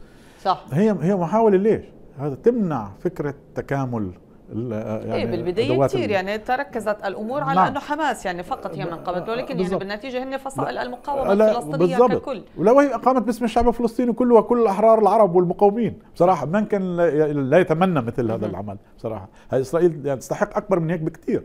صح هي هي محاوله ليش هذا تمنع فكره تكامل يعني إيه بالبدايه كثير يعني تركزت الامور على نعم. انه حماس يعني فقط هي من قبل ولكن بالزبط. يعني بالنتيجه هن فصائل المقاومه الفلسطينيه ككل ولو هي اقامت باسم الشعب الفلسطيني كله وكل الاحرار العرب والمقاومين بصراحه من كان لا يعني يتمنى مثل هذا العمل بصراحه هي اسرائيل يعني تستحق اكبر من هيك بكثير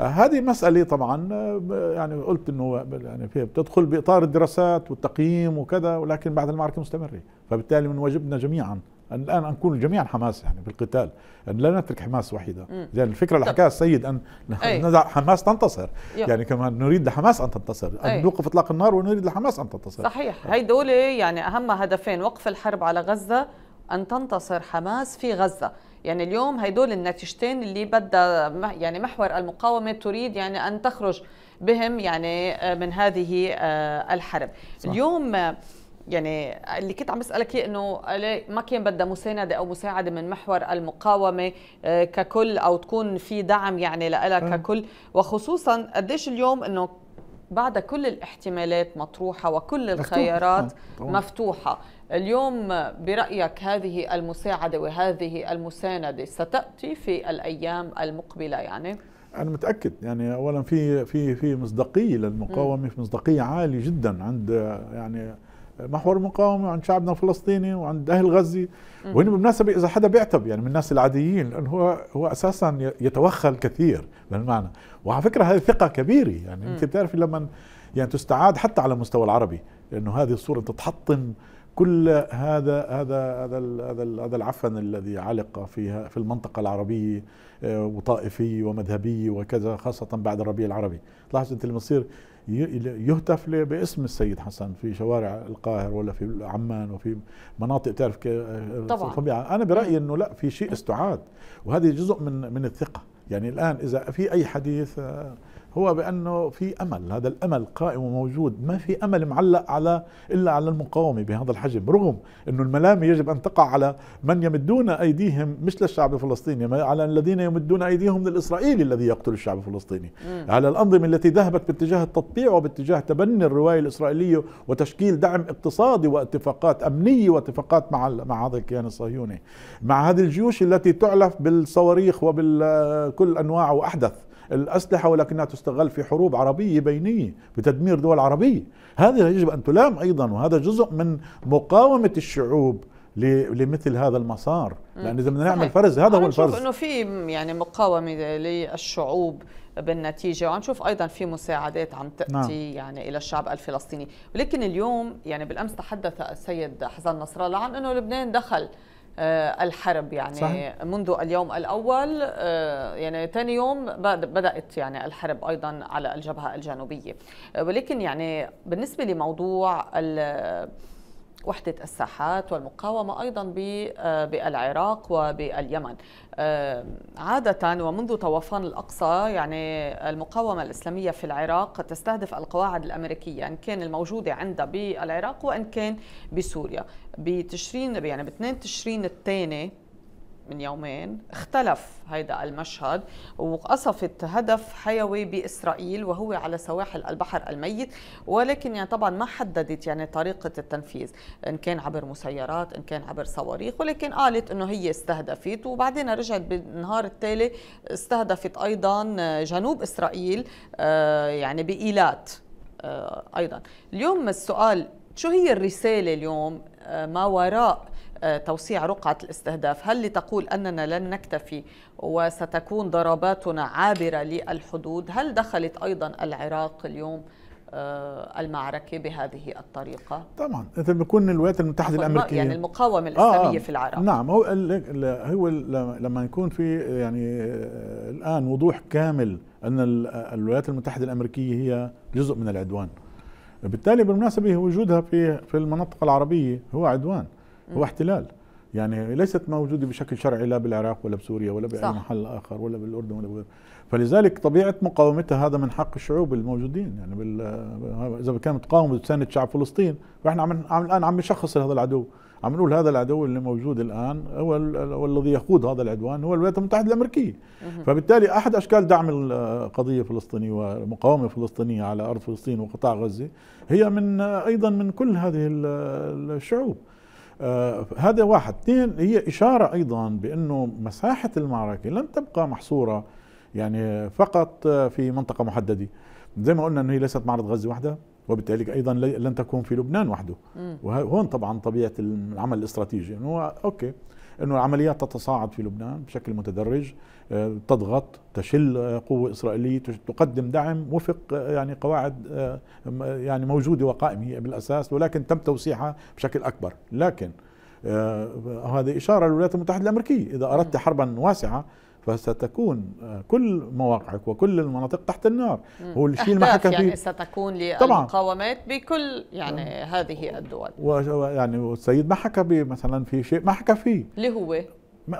آه، هذه مساله طبعا آه، يعني قلت انه يعني فيها بتدخل باطار الدراسات والتقييم وكذا ولكن بعد المعركه مستمره فبالتالي من واجبنا جميعا الان نكون جميعا حماس يعني بالقتال أن لا نترك حماس وحيده يعني الفكره اللي حكاها السيد ان نزع حماس تنتصر يو. يعني كمان نريد لحماس ان تنتصر أي. ان نوقف اطلاق النار ونريد لحماس ان تنتصر صحيح هي دول يعني اهم هدفين وقف الحرب على غزه ان تنتصر حماس في غزه يعني اليوم هدول النتيجتين اللي بدها يعني محور المقاومه تريد يعني ان تخرج بهم يعني آه، من هذه آه، الحرب صح. اليوم يعني اللي كنت عم بسالك اياه انه ما كان بدها مسانده او مساعده من محور المقاومه آه، ككل او تكون في دعم يعني لها ككل وخصوصا قديش اليوم انه بعد كل الاحتمالات مطروحه وكل الخيارات مفتوحه اليوم برايك هذه المساعده وهذه المسانده ستاتي في الايام المقبله يعني انا متاكد يعني اولا في في في مصداقيه للمقاومه في مصداقيه عاليه جدا عند يعني محور المقاومه وعند شعبنا الفلسطيني وعند اهل غزه وهنا بالمناسبه اذا حدا بيعتب يعني من الناس العاديين لانه هو هو اساسا يتوخى الكثير بالمعنى وعلى فكره هذه ثقه كبيره يعني انت بتعرفي لما يعني تستعاد حتى على المستوى العربي لانه هذه الصوره تتحطم كل هذا هذا هذا هذا, هذا العفن الذي علق فيها في المنطقه العربيه آه، وطائفي ومذهبي وكذا خاصة بعد الربيع العربي لاحظت أنت المصير بصير يهتف باسم السيد حسن في شوارع القاهرة ولا في عمان وفي مناطق تعرف آه، طبعا يعني. أنا برأيي نعم. أنه لا في شيء استعاد وهذا جزء من من الثقة يعني الآن إذا في أي حديث آه، هو بانه في امل هذا الامل قائم وموجود ما في امل معلق على الا على المقاومه بهذا الحجم رغم انه الملامه يجب ان تقع على من يمدون ايديهم مش للشعب الفلسطيني على الذين يمدون ايديهم للاسرائيلي الذي يقتل الشعب الفلسطيني م. على الانظمه التي ذهبت باتجاه التطبيع وباتجاه تبني الروايه الاسرائيليه وتشكيل دعم اقتصادي واتفاقات امنيه واتفاقات مع مع هذا الكيان الصهيوني مع هذه الجيوش التي تعلف بالصواريخ وبكل انواع واحدث الأسلحة ولكنها تستغل في حروب عربية بينية بتدمير دول عربية هذه يجب أن تلام أيضا وهذا جزء من مقاومة الشعوب لمثل هذا المسار لان اذا بدنا نعمل فرز هذا هو الفرز انه في يعني مقاومه للشعوب بالنتيجه وعم نشوف ايضا في مساعدات عم تاتي نعم. يعني الى الشعب الفلسطيني ولكن اليوم يعني بالامس تحدث السيد حسن نصر الله عن انه لبنان دخل آه، الحرب يعني صحيح. منذ اليوم الأول آه، يعني ثاني يوم بدأت يعني الحرب أيضا على الجبهة الجنوبية آه، ولكن يعني بالنسبة لموضوع وحدة الساحات والمقاومة أيضا آه، بالعراق وباليمن آه، عادة ومنذ طوفان الأقصى يعني المقاومة الإسلامية في العراق تستهدف القواعد الأمريكية إن كان الموجودة عندها بالعراق وإن كان بسوريا بتشرين يعني ب 2 تشرين الثاني من يومين اختلف هيدا المشهد وقصفت هدف حيوي بإسرائيل وهو على سواحل البحر الميت ولكن يعني طبعا ما حددت يعني طريقة التنفيذ إن كان عبر مسيرات إن كان عبر صواريخ ولكن قالت إنه هي استهدفت وبعدين رجعت بالنهار التالي استهدفت أيضا جنوب إسرائيل آه، يعني بإيلات آه، أيضا اليوم السؤال شو هي الرسالة اليوم آه، ما وراء آه، توسيع رقعة الاستهداف هل لتقول أننا لن نكتفي وستكون ضرباتنا عابرة للحدود هل دخلت أيضا العراق اليوم آه، المعركة بهذه الطريقة طبعا إذا بيكون الولايات المتحدة الأمريكية يعني المقاومة الإسلامية آه في العراق نعم هو هو لما يكون في يعني آه، الآن وضوح كامل أن الولايات المتحدة الأمريكية هي جزء من العدوان بالتالي بالمناسبة وجودها في في المنطقة العربية هو عدوان هو احتلال يعني ليست موجوده بشكل شرعي لا بالعراق ولا بسوريا ولا باي محل اخر ولا بالاردن ولا بغيره فلذلك طبيعه مقاومتها هذا من حق الشعوب الموجودين يعني بال... اذا كانت تقاوم وتساند شعب فلسطين فاحنا عم الان عم نشخص هذا العدو عم نقول هذا العدو اللي موجود الان هو والذي يقود هذا العدوان هو الولايات المتحده الامريكيه فبالتالي احد اشكال دعم القضيه الفلسطينيه والمقاومه الفلسطينيه على ارض فلسطين وقطاع غزه هي من ايضا من كل هذه الشعوب آه، هذا واحد اثنين هي إشارة أيضا بأنه مساحة المعركة لن تبقى محصورة يعني فقط في منطقة محددة زي ما قلنا أنه هي ليست معرض غزة وحدها وبالتالي ايضا لن تكون في لبنان وحده وهون طبعا طبيعه العمل الاستراتيجي انه يعني اوكي أن العمليات تتصاعد في لبنان بشكل متدرج آه، تضغط تشل آه، قوة إسرائيلية تقدم دعم وفق آه، يعني قواعد يعني موجودة وقائمه بالأساس ولكن تم توسيعها بشكل أكبر لكن هذه إشارة للولايات المتحدة الأمريكية إذا أردت نعم. حربا واسعة فستكون آه، كل مواقعك وكل المناطق تحت النار هو الشيء اللي ما حكى فيه يعني ستكون للمقاومات بكل يعني آه. هذه الدول ويعني السيد ما حكى مثلا في شيء ما حكى فيه اللي هو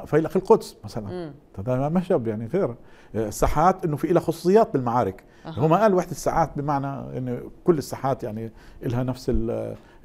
فيلق القدس مثلا هذا ما شاب يعني غير آه، الساحات انه في لها خصوصيات بالمعارك أه. هو ما قال وحده الساعات بمعنى انه كل الساحات يعني لها نفس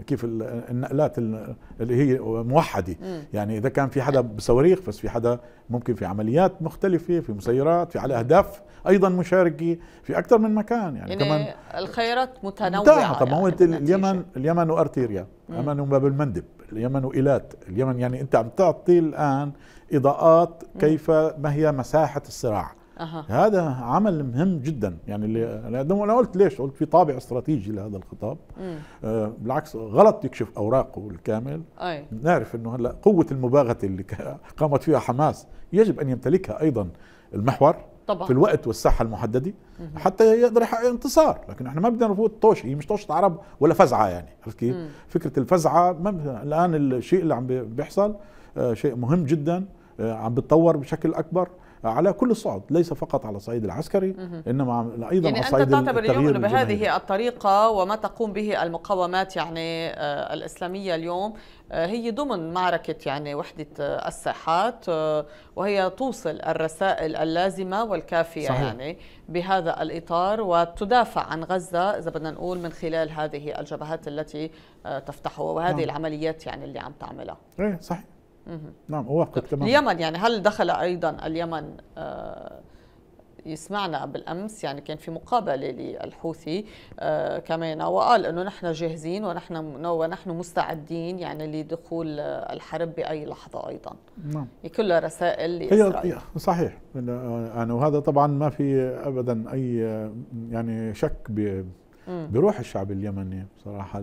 كيف النقلات اللي هي موحده مم. يعني اذا كان في حدا بصواريخ بس في حدا ممكن في عمليات مختلفه في مسيرات في على اهداف ايضا مشاركه في اكثر من مكان يعني, يعني كمان الخيارات متنوعه طب يعني ما هو يعني اليمن اليمن وارتيريا اليمن وباب المندب اليمن وإيلات اليمن يعني أنت عم تعطي الآن إضاءات كيف ما هي مساحة الصراع أه. هذا عمل مهم جدا يعني اللي انا قلت ليش قلت في طابع استراتيجي لهذا الخطاب آه بالعكس غلط يكشف اوراقه الكامل أي. نعرف انه هلا قوه المباغته اللي قامت فيها حماس يجب ان يمتلكها ايضا المحور طبعا. في الوقت والساحه المحدده حتى يقدر يحقق انتصار لكن احنا ما بدنا نفوت طوش هي مش طوشه عرب ولا فزعه يعني عرفت كيف فكره الفزعه ما الان الشيء اللي عم بيحصل آه، شيء مهم جدا آه، عم بتطور بشكل اكبر على كل الصعد ليس فقط على الصعيد العسكري انما ايضا يعني على الصعيد انت تعتبر اليوم بهذه الطريقه وما تقوم به المقاومات يعني آه، الاسلاميه اليوم آه، هي ضمن معركه يعني وحده آه، الساحات وهي توصل الرسائل اللازمه والكافيه صحيح. يعني بهذا الاطار وتدافع عن غزه اذا بدنا نقول من خلال هذه الجبهات التي تفتحها وهذه نعم. العمليات يعني اللي عم تعملها. ايه صحيح. نعم اوافقك تماما اليمن يعني هل دخل ايضا اليمن آه، يسمعنا بالامس يعني كان في مقابله للحوثي آه، كمان وقال انه نحن جاهزين ونحن ونحن مستعدين يعني لدخول آه، الحرب باي لحظه ايضا نعم كلها رسائل لاسرائيل صحيح يعني وهذا طبعا ما في ابدا اي يعني شك ب بروح الشعب اليمني بصراحه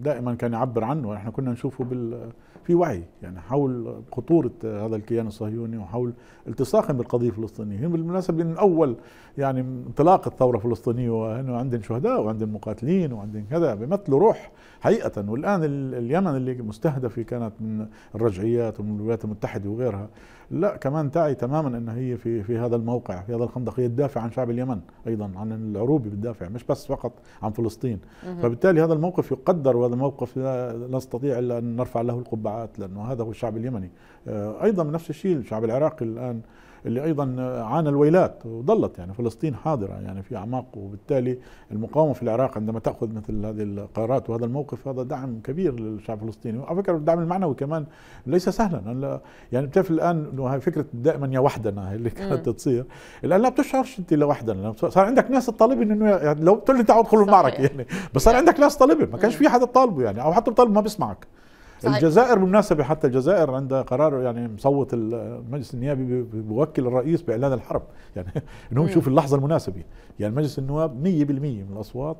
دائما كان يعبر عنه نحن كنا نشوفه بال في وعي يعني حول خطورة هذا الكيان الصهيوني وحول التصاقهم بالقضية الفلسطينية بالمناسبة من أول يعني انطلاق الثورة الفلسطينية وأنه عندهم شهداء وعندهم مقاتلين وعندهم كذا بيمثلوا روح حقيقة والآن اليمن اللي مستهدفة كانت من الرجعيات ومن الولايات المتحدة وغيرها لا كمان تعي تماما ان هي في في هذا الموقع في هذا الخندق هي تدافع عن شعب اليمن ايضا عن العروبي بتدافع مش بس فقط عن فلسطين فبالتالي هذا الموقف يقدر وهذا موقف لا نستطيع الا ان نرفع له القبعات لانه هذا هو الشعب اليمني آه، ايضا نفس الشيء الشعب العراقي الان اللي ايضا عانى الويلات وظلت يعني فلسطين حاضره يعني في اعماق وبالتالي المقاومه في العراق عندما تاخذ مثل هذه القرارات وهذا الموقف هذا دعم كبير للشعب الفلسطيني وعلى فكره الدعم المعنوي كمان ليس سهلا يعني بتعرف الان انه فكره دائما يا وحدنا اللي كانت تصير الان لا بتشعرش انت لوحدنا صار عندك ناس تطالبن انه يعني لو بتقول لي تعالوا ادخلوا المعركه يعني بس صار عندك ناس طالبه ما كانش في حدا طالبه يعني او حتى طالب ما بيسمعك صحيح. الجزائر بالمناسبة حتى الجزائر عندها قرار يعني مصوت المجلس النيابي بيوكل الرئيس بإعلان الحرب يعني أنهم يشوفوا اللحظة المناسبة يعني مجلس النواب 100% من الأصوات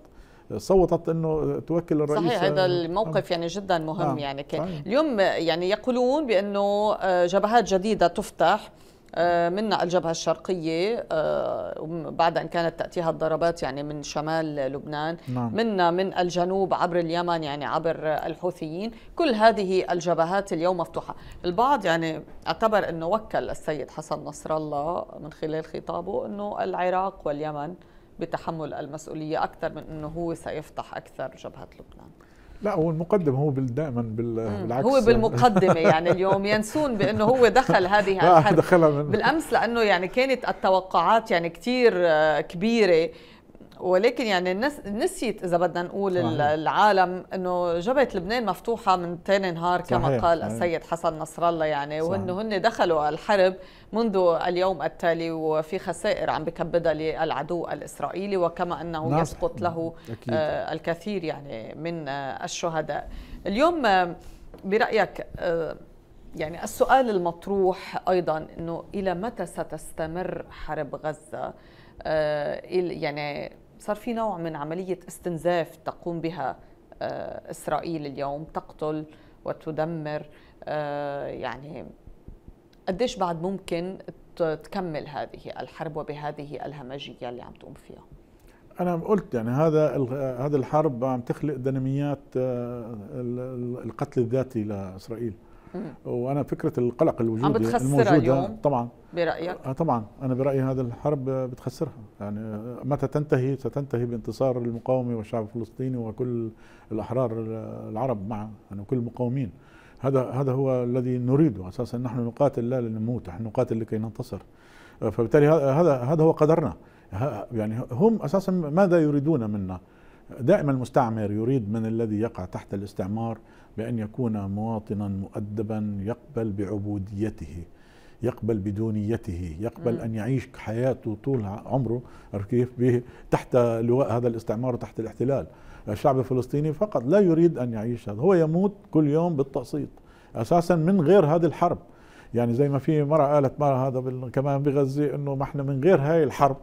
صوتت انه توكل الرئيس صحيح هذا آه، الموقف يعني جدا مهم آه. يعني كان اليوم يعني يقولون بانه آه، جبهات جديده تفتح آه، من الجبهة الشرقية آه، بعد أن كانت تأتيها الضربات يعني من شمال لبنان نعم. منا من الجنوب عبر اليمن يعني عبر الحوثيين كل هذه الجبهات اليوم مفتوحة البعض يعني اعتبر أنه وكل السيد حسن نصر الله من خلال خطابه أنه العراق واليمن بتحمل المسؤولية أكثر من أنه هو سيفتح أكثر جبهة لبنان لا هو المقدم هو دائما بالعكس هو بالمقدمه يعني اليوم ينسون بانه هو دخل هذه دخلها بالامس لانه يعني كانت التوقعات يعني كثير آه، كبيره ولكن يعني نسيت اذا بدنا نقول صحيح. العالم انه جبهه لبنان مفتوحه من ثاني نهار كما صحيح. قال السيد حسن نصر الله يعني وانه هن دخلوا الحرب منذ اليوم التالي وفي خسائر عم بكبدها للعدو الاسرائيلي وكما انه نعم. يسقط له أكيد. آه، الكثير يعني من آه، الشهداء اليوم آه، برايك يعني السؤال المطروح ايضا انه الى متى ستستمر حرب غزه يعني صار في نوع من عملية استنزاف تقوم بها آه، إسرائيل اليوم تقتل وتدمر آه، يعني قديش بعد ممكن تكمل هذه الحرب وبهذه الهمجية اللي عم تقوم فيها أنا قلت يعني هذا هذه الحرب عم تخلق ديناميات آه، القتل الذاتي لإسرائيل وانا فكره القلق الوجودي الموجود اليوم طبعا برايك آه، طبعا انا برايي هذا الحرب بتخسرها يعني متى تنتهي ستنتهي بانتصار المقاومه والشعب الفلسطيني وكل الاحرار العرب معا يعني كل المقاومين هذا هذا هو الذي نريده اساسا نحن نقاتل لا لنموت نحن نقاتل لكي ننتصر آه، فبالتالي هذا هذا هو قدرنا يعني هم اساسا ماذا يريدون منا دائما المستعمر يريد من الذي يقع تحت الاستعمار بأن يكون مواطنا مؤدبا يقبل بعبوديته يقبل بدونيته يقبل أن يعيش حياته طول عمره كيف به تحت لواء هذا الاستعمار تحت الاحتلال الشعب الفلسطيني فقط لا يريد أن يعيش هذا هو يموت كل يوم بالتقسيط أساسا من غير هذه الحرب يعني زي ما في مرة قالت مرة هذا كمان بغزة أنه ما احنا من غير هاي الحرب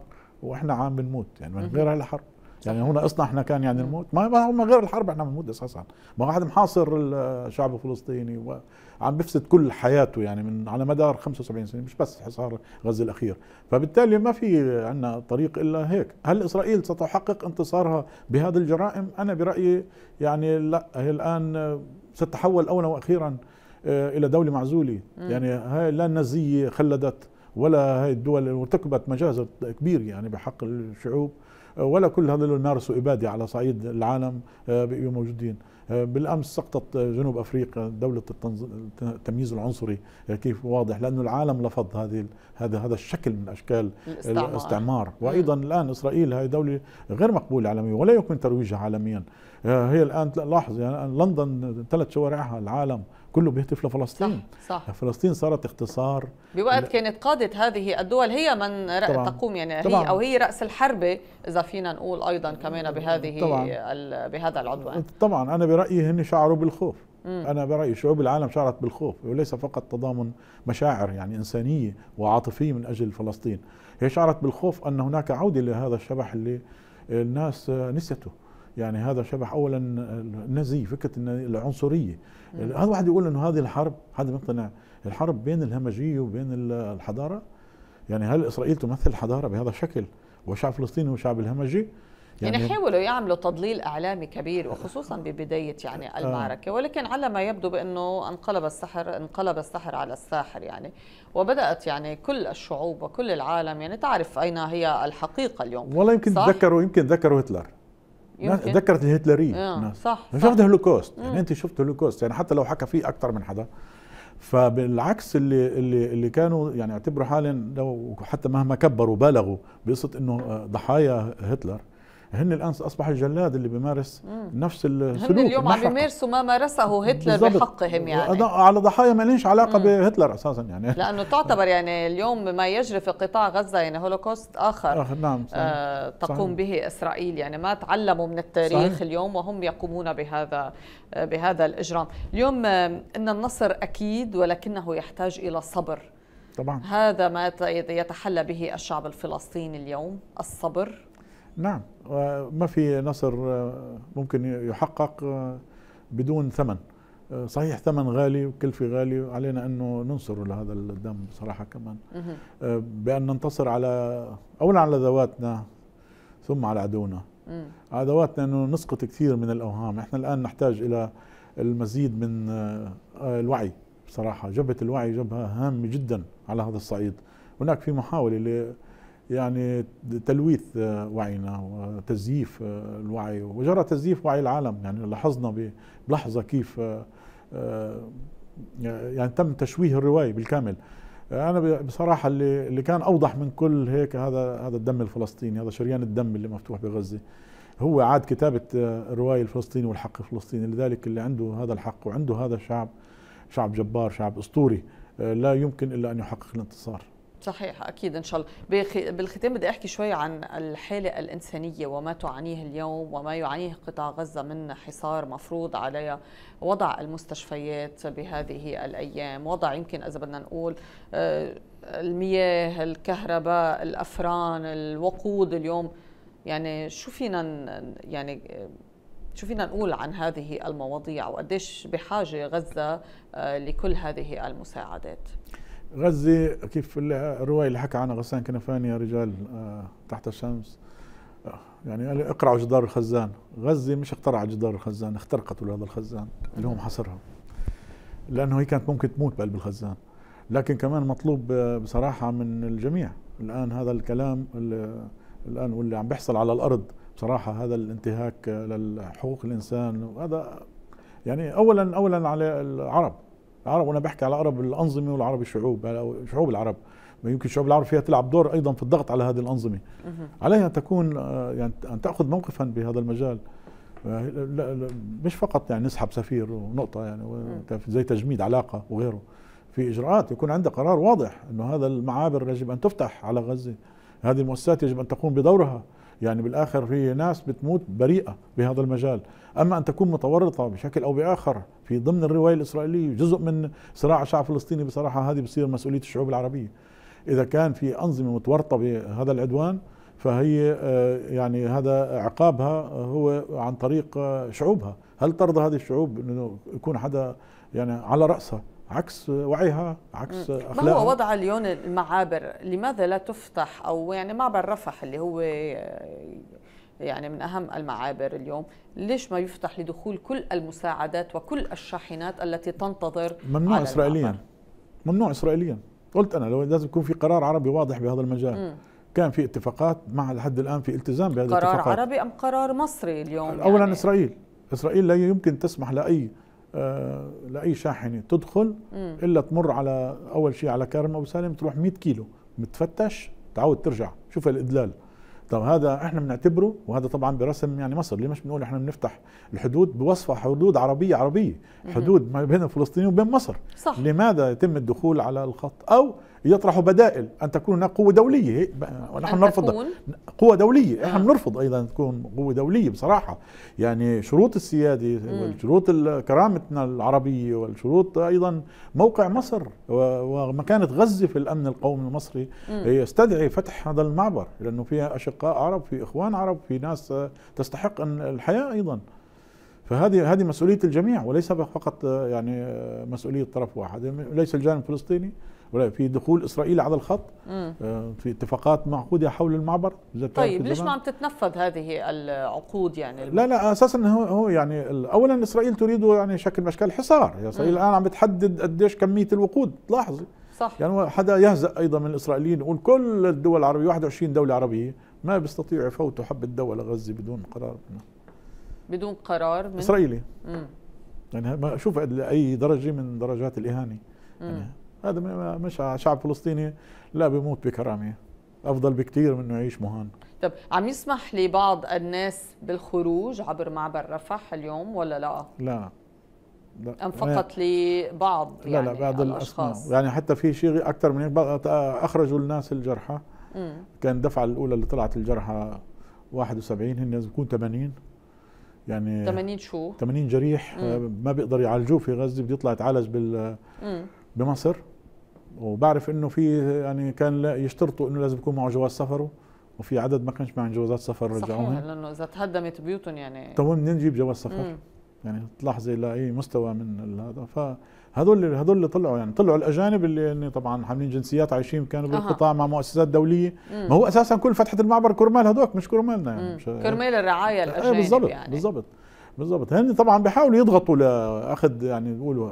وإحنا عام بنموت يعني من غير هاي الحرب يعني هنا اصلا احنا كان يعني نموت ما هم غير الحرب احنا بنموت اساسا ما واحد محاصر الشعب الفلسطيني وعم بفسد كل حياته يعني من على مدار 75 سنه مش بس حصار غزه الاخير فبالتالي ما في عندنا طريق الا هيك هل اسرائيل ستحقق انتصارها بهذه الجرائم انا برايي يعني لا هي الان ستتحول اولا واخيرا آه، الى دوله معزوله يعني هاي لا النازيه خلدت ولا هاي الدول ارتكبت مجازر كبيره يعني بحق الشعوب ولا كل هذول يمارسوا إبادة على صعيد العالم آه، بقيوا موجودين آه، بالامس سقطت آه، جنوب افريقيا دوله التمييز العنصري كيف واضح لانه العالم لفظ هذه هذا هذا الشكل من اشكال الاستعمار, الاستعمار. وايضا الان اسرائيل هي دوله غير مقبوله عالميا ولا يمكن ترويجها عالميا هي الان لاحظ يعني لندن ثلاث شوارعها العالم كله بيهتف لفلسطين صح, صح. فلسطين صارت اختصار بوقت كانت قادة هذه الدول هي من رأ... تقوم يعني طبعاً. هي أو هي رأس الحربة إذا فينا نقول أيضا كمان بهذه ال... بهذا العدوان طبعا أنا برأيي هن شعروا بالخوف مم. أنا برأيي شعوب العالم شعرت بالخوف وليس فقط تضامن مشاعر يعني إنسانية وعاطفية من أجل فلسطين هي شعرت بالخوف أن هناك عودة لهذا الشبح اللي الناس نسيته يعني هذا شبح اولا النازيه فكره العنصريه هذا واحد يقول انه هذه الحرب هذا مقتنع الحرب بين الهمجيه وبين الحضاره يعني هل اسرائيل تمثل الحضاره بهذا الشكل وشعب فلسطين هو شعب الهمجي يعني, يعني حاولوا يعملوا تضليل اعلامي كبير وخصوصا آه. ببدايه يعني آه. المعركه ولكن على ما يبدو بانه انقلب السحر انقلب السحر على الساحر يعني وبدات يعني كل الشعوب وكل العالم يعني تعرف اين هي الحقيقه اليوم والله يمكن تذكروا يمكن تذكروا هتلر يمكن. ذكرت الهتلريه آه. نعم. صح شفت الهولوكوست يعني انت شفت الهولوكوست يعني حتى لو حكى فيه اكثر من حدا فبالعكس اللي اللي اللي كانوا يعني اعتبروا حالهم لو حتى مهما كبروا بالغوا بقصه انه آه، ضحايا هتلر هن الان اصبح الجلاد اللي بيمارس نفس السلوك هن اليوم عم بيمارسوا ما مارسه هتلر بالزبط. بحقهم يعني على ضحايا ما لينش علاقه مم. بهتلر اساسا يعني لانه تعتبر يعني اليوم ما يجري في قطاع غزه يعني هولوكوست اخر آه نعم صحيح. آه تقوم صحيح. به اسرائيل يعني ما تعلموا من التاريخ صحيح. اليوم وهم يقومون بهذا آه، بهذا الاجرام اليوم آه، ان النصر اكيد ولكنه يحتاج الى صبر طبعا هذا ما يتحلى به الشعب الفلسطيني اليوم الصبر نعم آه، ما في نصر آه، ممكن يحقق آه، بدون ثمن صحيح ثمن غالي وكلفة غالية وعلينا أنه ننصر لهذا الدم بصراحة كمان بأن ننتصر على أولا على ذواتنا ثم على عدونا على ذواتنا أنه نسقط كثير من الأوهام إحنا الآن نحتاج إلى المزيد من الوعي بصراحة جبهة الوعي جبهة هامة جدا على هذا الصعيد هناك في محاولة يعني تلويث آه، وعينا وتزييف آه، الوعي وجرى تزييف وعي العالم يعني لاحظنا بلحظة كيف آه، يعني تم تشويه الرواية بالكامل انا بصراحه اللي اللي كان اوضح من كل هيك هذا هذا الدم الفلسطيني هذا شريان الدم اللي مفتوح بغزه هو عاد كتابه الروايه الفلسطيني والحق الفلسطيني لذلك اللي عنده هذا الحق وعنده هذا الشعب شعب جبار شعب اسطوري لا يمكن الا ان يحقق الانتصار صحيح اكيد ان شاء الله بالختام بدي احكي شوي عن الحاله الانسانيه وما تعانيه اليوم وما يعانيه قطاع غزه من حصار مفروض عليها وضع المستشفيات بهذه الايام وضع يمكن اذا بدنا نقول آه، المياه الكهرباء الافران الوقود اليوم يعني شو فينا يعني شو فينا نقول عن هذه المواضيع وقديش بحاجه غزه آه، لكل هذه المساعدات غزة كيف الرواية اللي حكى عنها غسان كنفاني يا رجال آه، تحت الشمس آه، يعني قال اقرعوا جدار الخزان غزة مش اخترع جدار الخزان اخترقته لهذا الخزان اللي هم حصرها لأنه هي كانت ممكن تموت بقلب الخزان لكن كمان مطلوب آه، بصراحة من الجميع الآن هذا الكلام الآن واللي عم بيحصل على الأرض بصراحة هذا الانتهاك لحقوق الإنسان وهذا يعني أولا أولا على العرب العرب وانا بحكي على العرب الانظمه والعرب الشعوب شعوب العرب يمكن الشعوب العرب فيها تلعب دور ايضا في الضغط على هذه الانظمه عليها ان تكون آه، يعني ان تاخذ موقفا بهذا المجال آه، لا لا مش فقط يعني نسحب سفير ونقطه يعني زي تجميد علاقه وغيره في اجراءات يكون عندها قرار واضح انه هذا المعابر يجب ان تفتح على غزه هذه المؤسسات يجب ان تقوم بدورها يعني بالاخر في ناس بتموت بريئه بهذا المجال أما أن تكون متورطة بشكل أو بآخر في ضمن الرواية الإسرائيلية جزء من صراع الشعب الفلسطيني بصراحة هذه بصير مسؤولية الشعوب العربية إذا كان في أنظمة متورطة بهذا العدوان فهي آه، يعني هذا عقابها هو عن طريق آه، شعوبها هل ترضى هذه الشعوب أنه يكون حدا يعني على رأسها عكس وعيها عكس اخلاقها ما هو وضع اليوم المعابر لماذا لا تفتح او يعني معبر رفح اللي هو آه، يعني من أهم المعابر اليوم ليش ما يفتح لدخول كل المساعدات وكل الشاحنات التي تنتظر ممنوع على إسرائيليا المعبر. ممنوع إسرائيليا قلت أنا لو لازم يكون في قرار عربي واضح بهذا المجال م. كان في اتفاقات مع لحد الان في التزام بهذه قرار الاتفاقات قرار عربي ام قرار مصري اليوم اولا يعني. اسرائيل اسرائيل لا يمكن تسمح لاي آه لاي شاحنه تدخل م. الا تمر على اول شيء على كرم ابو سالم تروح 100 كيلو متفتش تعود ترجع شوف الادلال طب هذا احنا بنعتبره وهذا طبعا برسم يعني مصر ليه مش بنقول احنا بنفتح الحدود بوصفه حدود عربيه عربيه حدود ما بين الفلسطينيين وبين مصر صح. لماذا يتم الدخول على الخط او يطرح بدائل ان تكون هناك قوه دوليه ونحن نرفض قوه دوليه احنا آه. بنرفض ايضا تكون قوه دوليه بصراحه يعني شروط السياده والشروط كرامتنا العربيه والشروط ايضا موقع مصر ومكانه غزه في الامن القومي المصري يستدعي فتح هذا المعبر لانه فيها اشقاء عرب في اخوان عرب في ناس تستحق الحياه ايضا فهذه هذه مسؤوليه الجميع وليس فقط يعني مسؤوليه طرف واحد ليس الجانب الفلسطيني في دخول اسرائيل على الخط آه، في اتفاقات معقوده حول المعبر طيب ليش ما عم تتنفذ هذه العقود يعني الم... لا لا اساسا هو هو يعني اولا اسرائيل تريد يعني شكل مشكل حصار يعني اسرائيل الان عم بتحدد قديش كميه الوقود لاحظي صح يعني حدا يهزأ ايضا من الاسرائيليين يقول كل الدول العربيه 21 دوله عربيه ما بيستطيعوا يفوتوا حبه دواء غزه بدون قرار بدون قرار من اسرائيلي امم يعني ما شوف لاي درجه من درجات الاهانه يعني هذا مش شعب فلسطيني لا بيموت بكرامه افضل بكثير من انه يعيش مهان طب عم يسمح لبعض الناس بالخروج عبر معبر رفح اليوم ولا لا؟ لا لا ام فقط لبعض يعني لا لا يعني بعض الاشخاص يعني حتى في شيء اكثر من هيك اخرجوا الناس الجرحى كان الدفعه الاولى اللي طلعت الجرحى 71 هن لازم يكون 80 يعني 80 شو؟ 80 جريح مم. ما بيقدر يعالجوه في غزه بده يطلع يتعالج بال مم. بمصر وبعرف انه في يعني كان يشترطوا انه لازم يكون معه جواز سفره وفي عدد ما كانش معهم جوازات سفر رجعوهم صحيح لانه اذا تهدمت بيوتهم يعني طيب منين نجيب جواز سفر؟ مم. يعني تلاحظي لاي مستوى من هذا فهذول هذول اللي طلعوا يعني طلعوا الاجانب اللي يعني طبعا حاملين جنسيات عايشين كانوا بالقطاع مع مؤسسات دوليه مم. ما هو اساسا كل فتحه المعبر كرمال هذوك مش كرمالنا يعني مش كرمال الرعايه إيه، الاجانب يعني بالضبط يعني بالضبط بالضبط هن طبعا بيحاولوا يضغطوا لاخذ يعني بيقولوا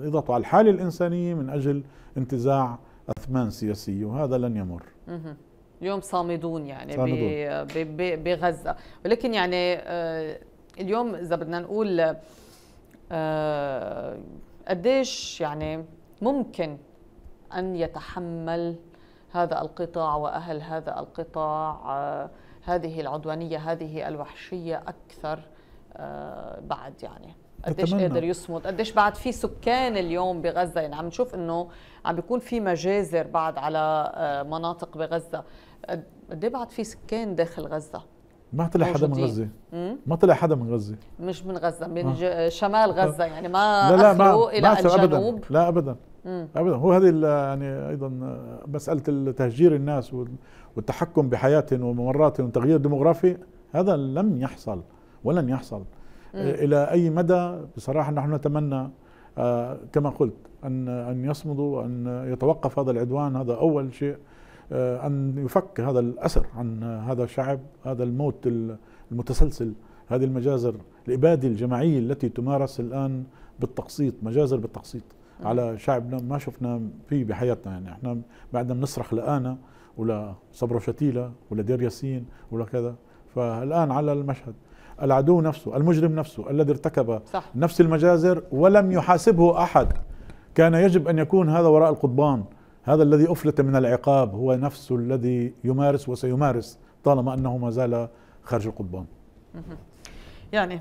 يضغطوا على الحاله الانسانيه من اجل انتزاع أثمان سياسية وهذا لن يمر اليوم صامدون يعني صامدون. بغزة ولكن يعني آه، اليوم إذا بدنا نقول آه، قديش يعني ممكن أن يتحمل هذا القطاع وأهل هذا القطاع آه، هذه العدوانية هذه الوحشية أكثر بعد يعني قديش قادر يصمد قديش بعد في سكان اليوم بغزه يعني عم نشوف انه عم بيكون في مجازر بعد على آه، مناطق بغزه قد إيه بعد في سكان داخل غزه ما طلع حدا من غزه ما طلع حدا من غزه مش من غزه من آه. شمال غزه يعني ما لا لا ما الى ما الجنوب أبداً. لا ابدا مم. ابدا هو هذه يعني ايضا آه، مساله تهجير الناس والتحكم بحياتهم وممراتهم وتغيير ديموغرافي هذا لم يحصل ولن يحصل آه، الى اي مدى بصراحه نحن نتمنى آه، كما قلت ان ان يصمدوا وان يتوقف هذا العدوان هذا اول شيء آه، ان يفك هذا الاسر عن هذا الشعب هذا الموت المتسلسل هذه المجازر الاباده الجماعيه التي تمارس الان بالتقسيط مجازر بالتقسيط على شعبنا ما شفنا فيه بحياتنا يعني احنا بعدنا بنصرخ لانا ولا صبرو شتيله ولا دير ياسين ولا كذا فالان على المشهد العدو نفسه المجرم نفسه الذي ارتكب صح. نفس المجازر ولم يحاسبه أحد كان يجب أن يكون هذا وراء القضبان هذا الذي أفلت من العقاب هو نفسه الذي يمارس وسيمارس طالما أنه ما زال خارج القضبان يعني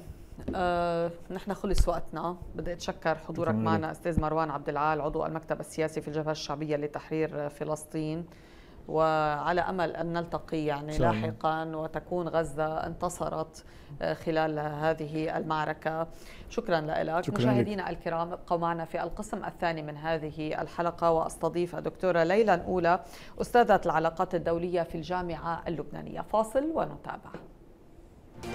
آه، نحن خلص وقتنا بدي اتشكر حضورك معنا استاذ مروان عبد العال عضو المكتب السياسي في الجبهه الشعبيه لتحرير فلسطين وعلى امل ان نلتقي يعني لاحقا وتكون غزه انتصرت آه، خلال هذه المعركه شكرا لك مشاهدينا الكرام ابقوا معنا في القسم الثاني من هذه الحلقه واستضيف الدكتوره ليلى الاولى استاذه العلاقات الدوليه في الجامعه اللبنانيه فاصل ونتابع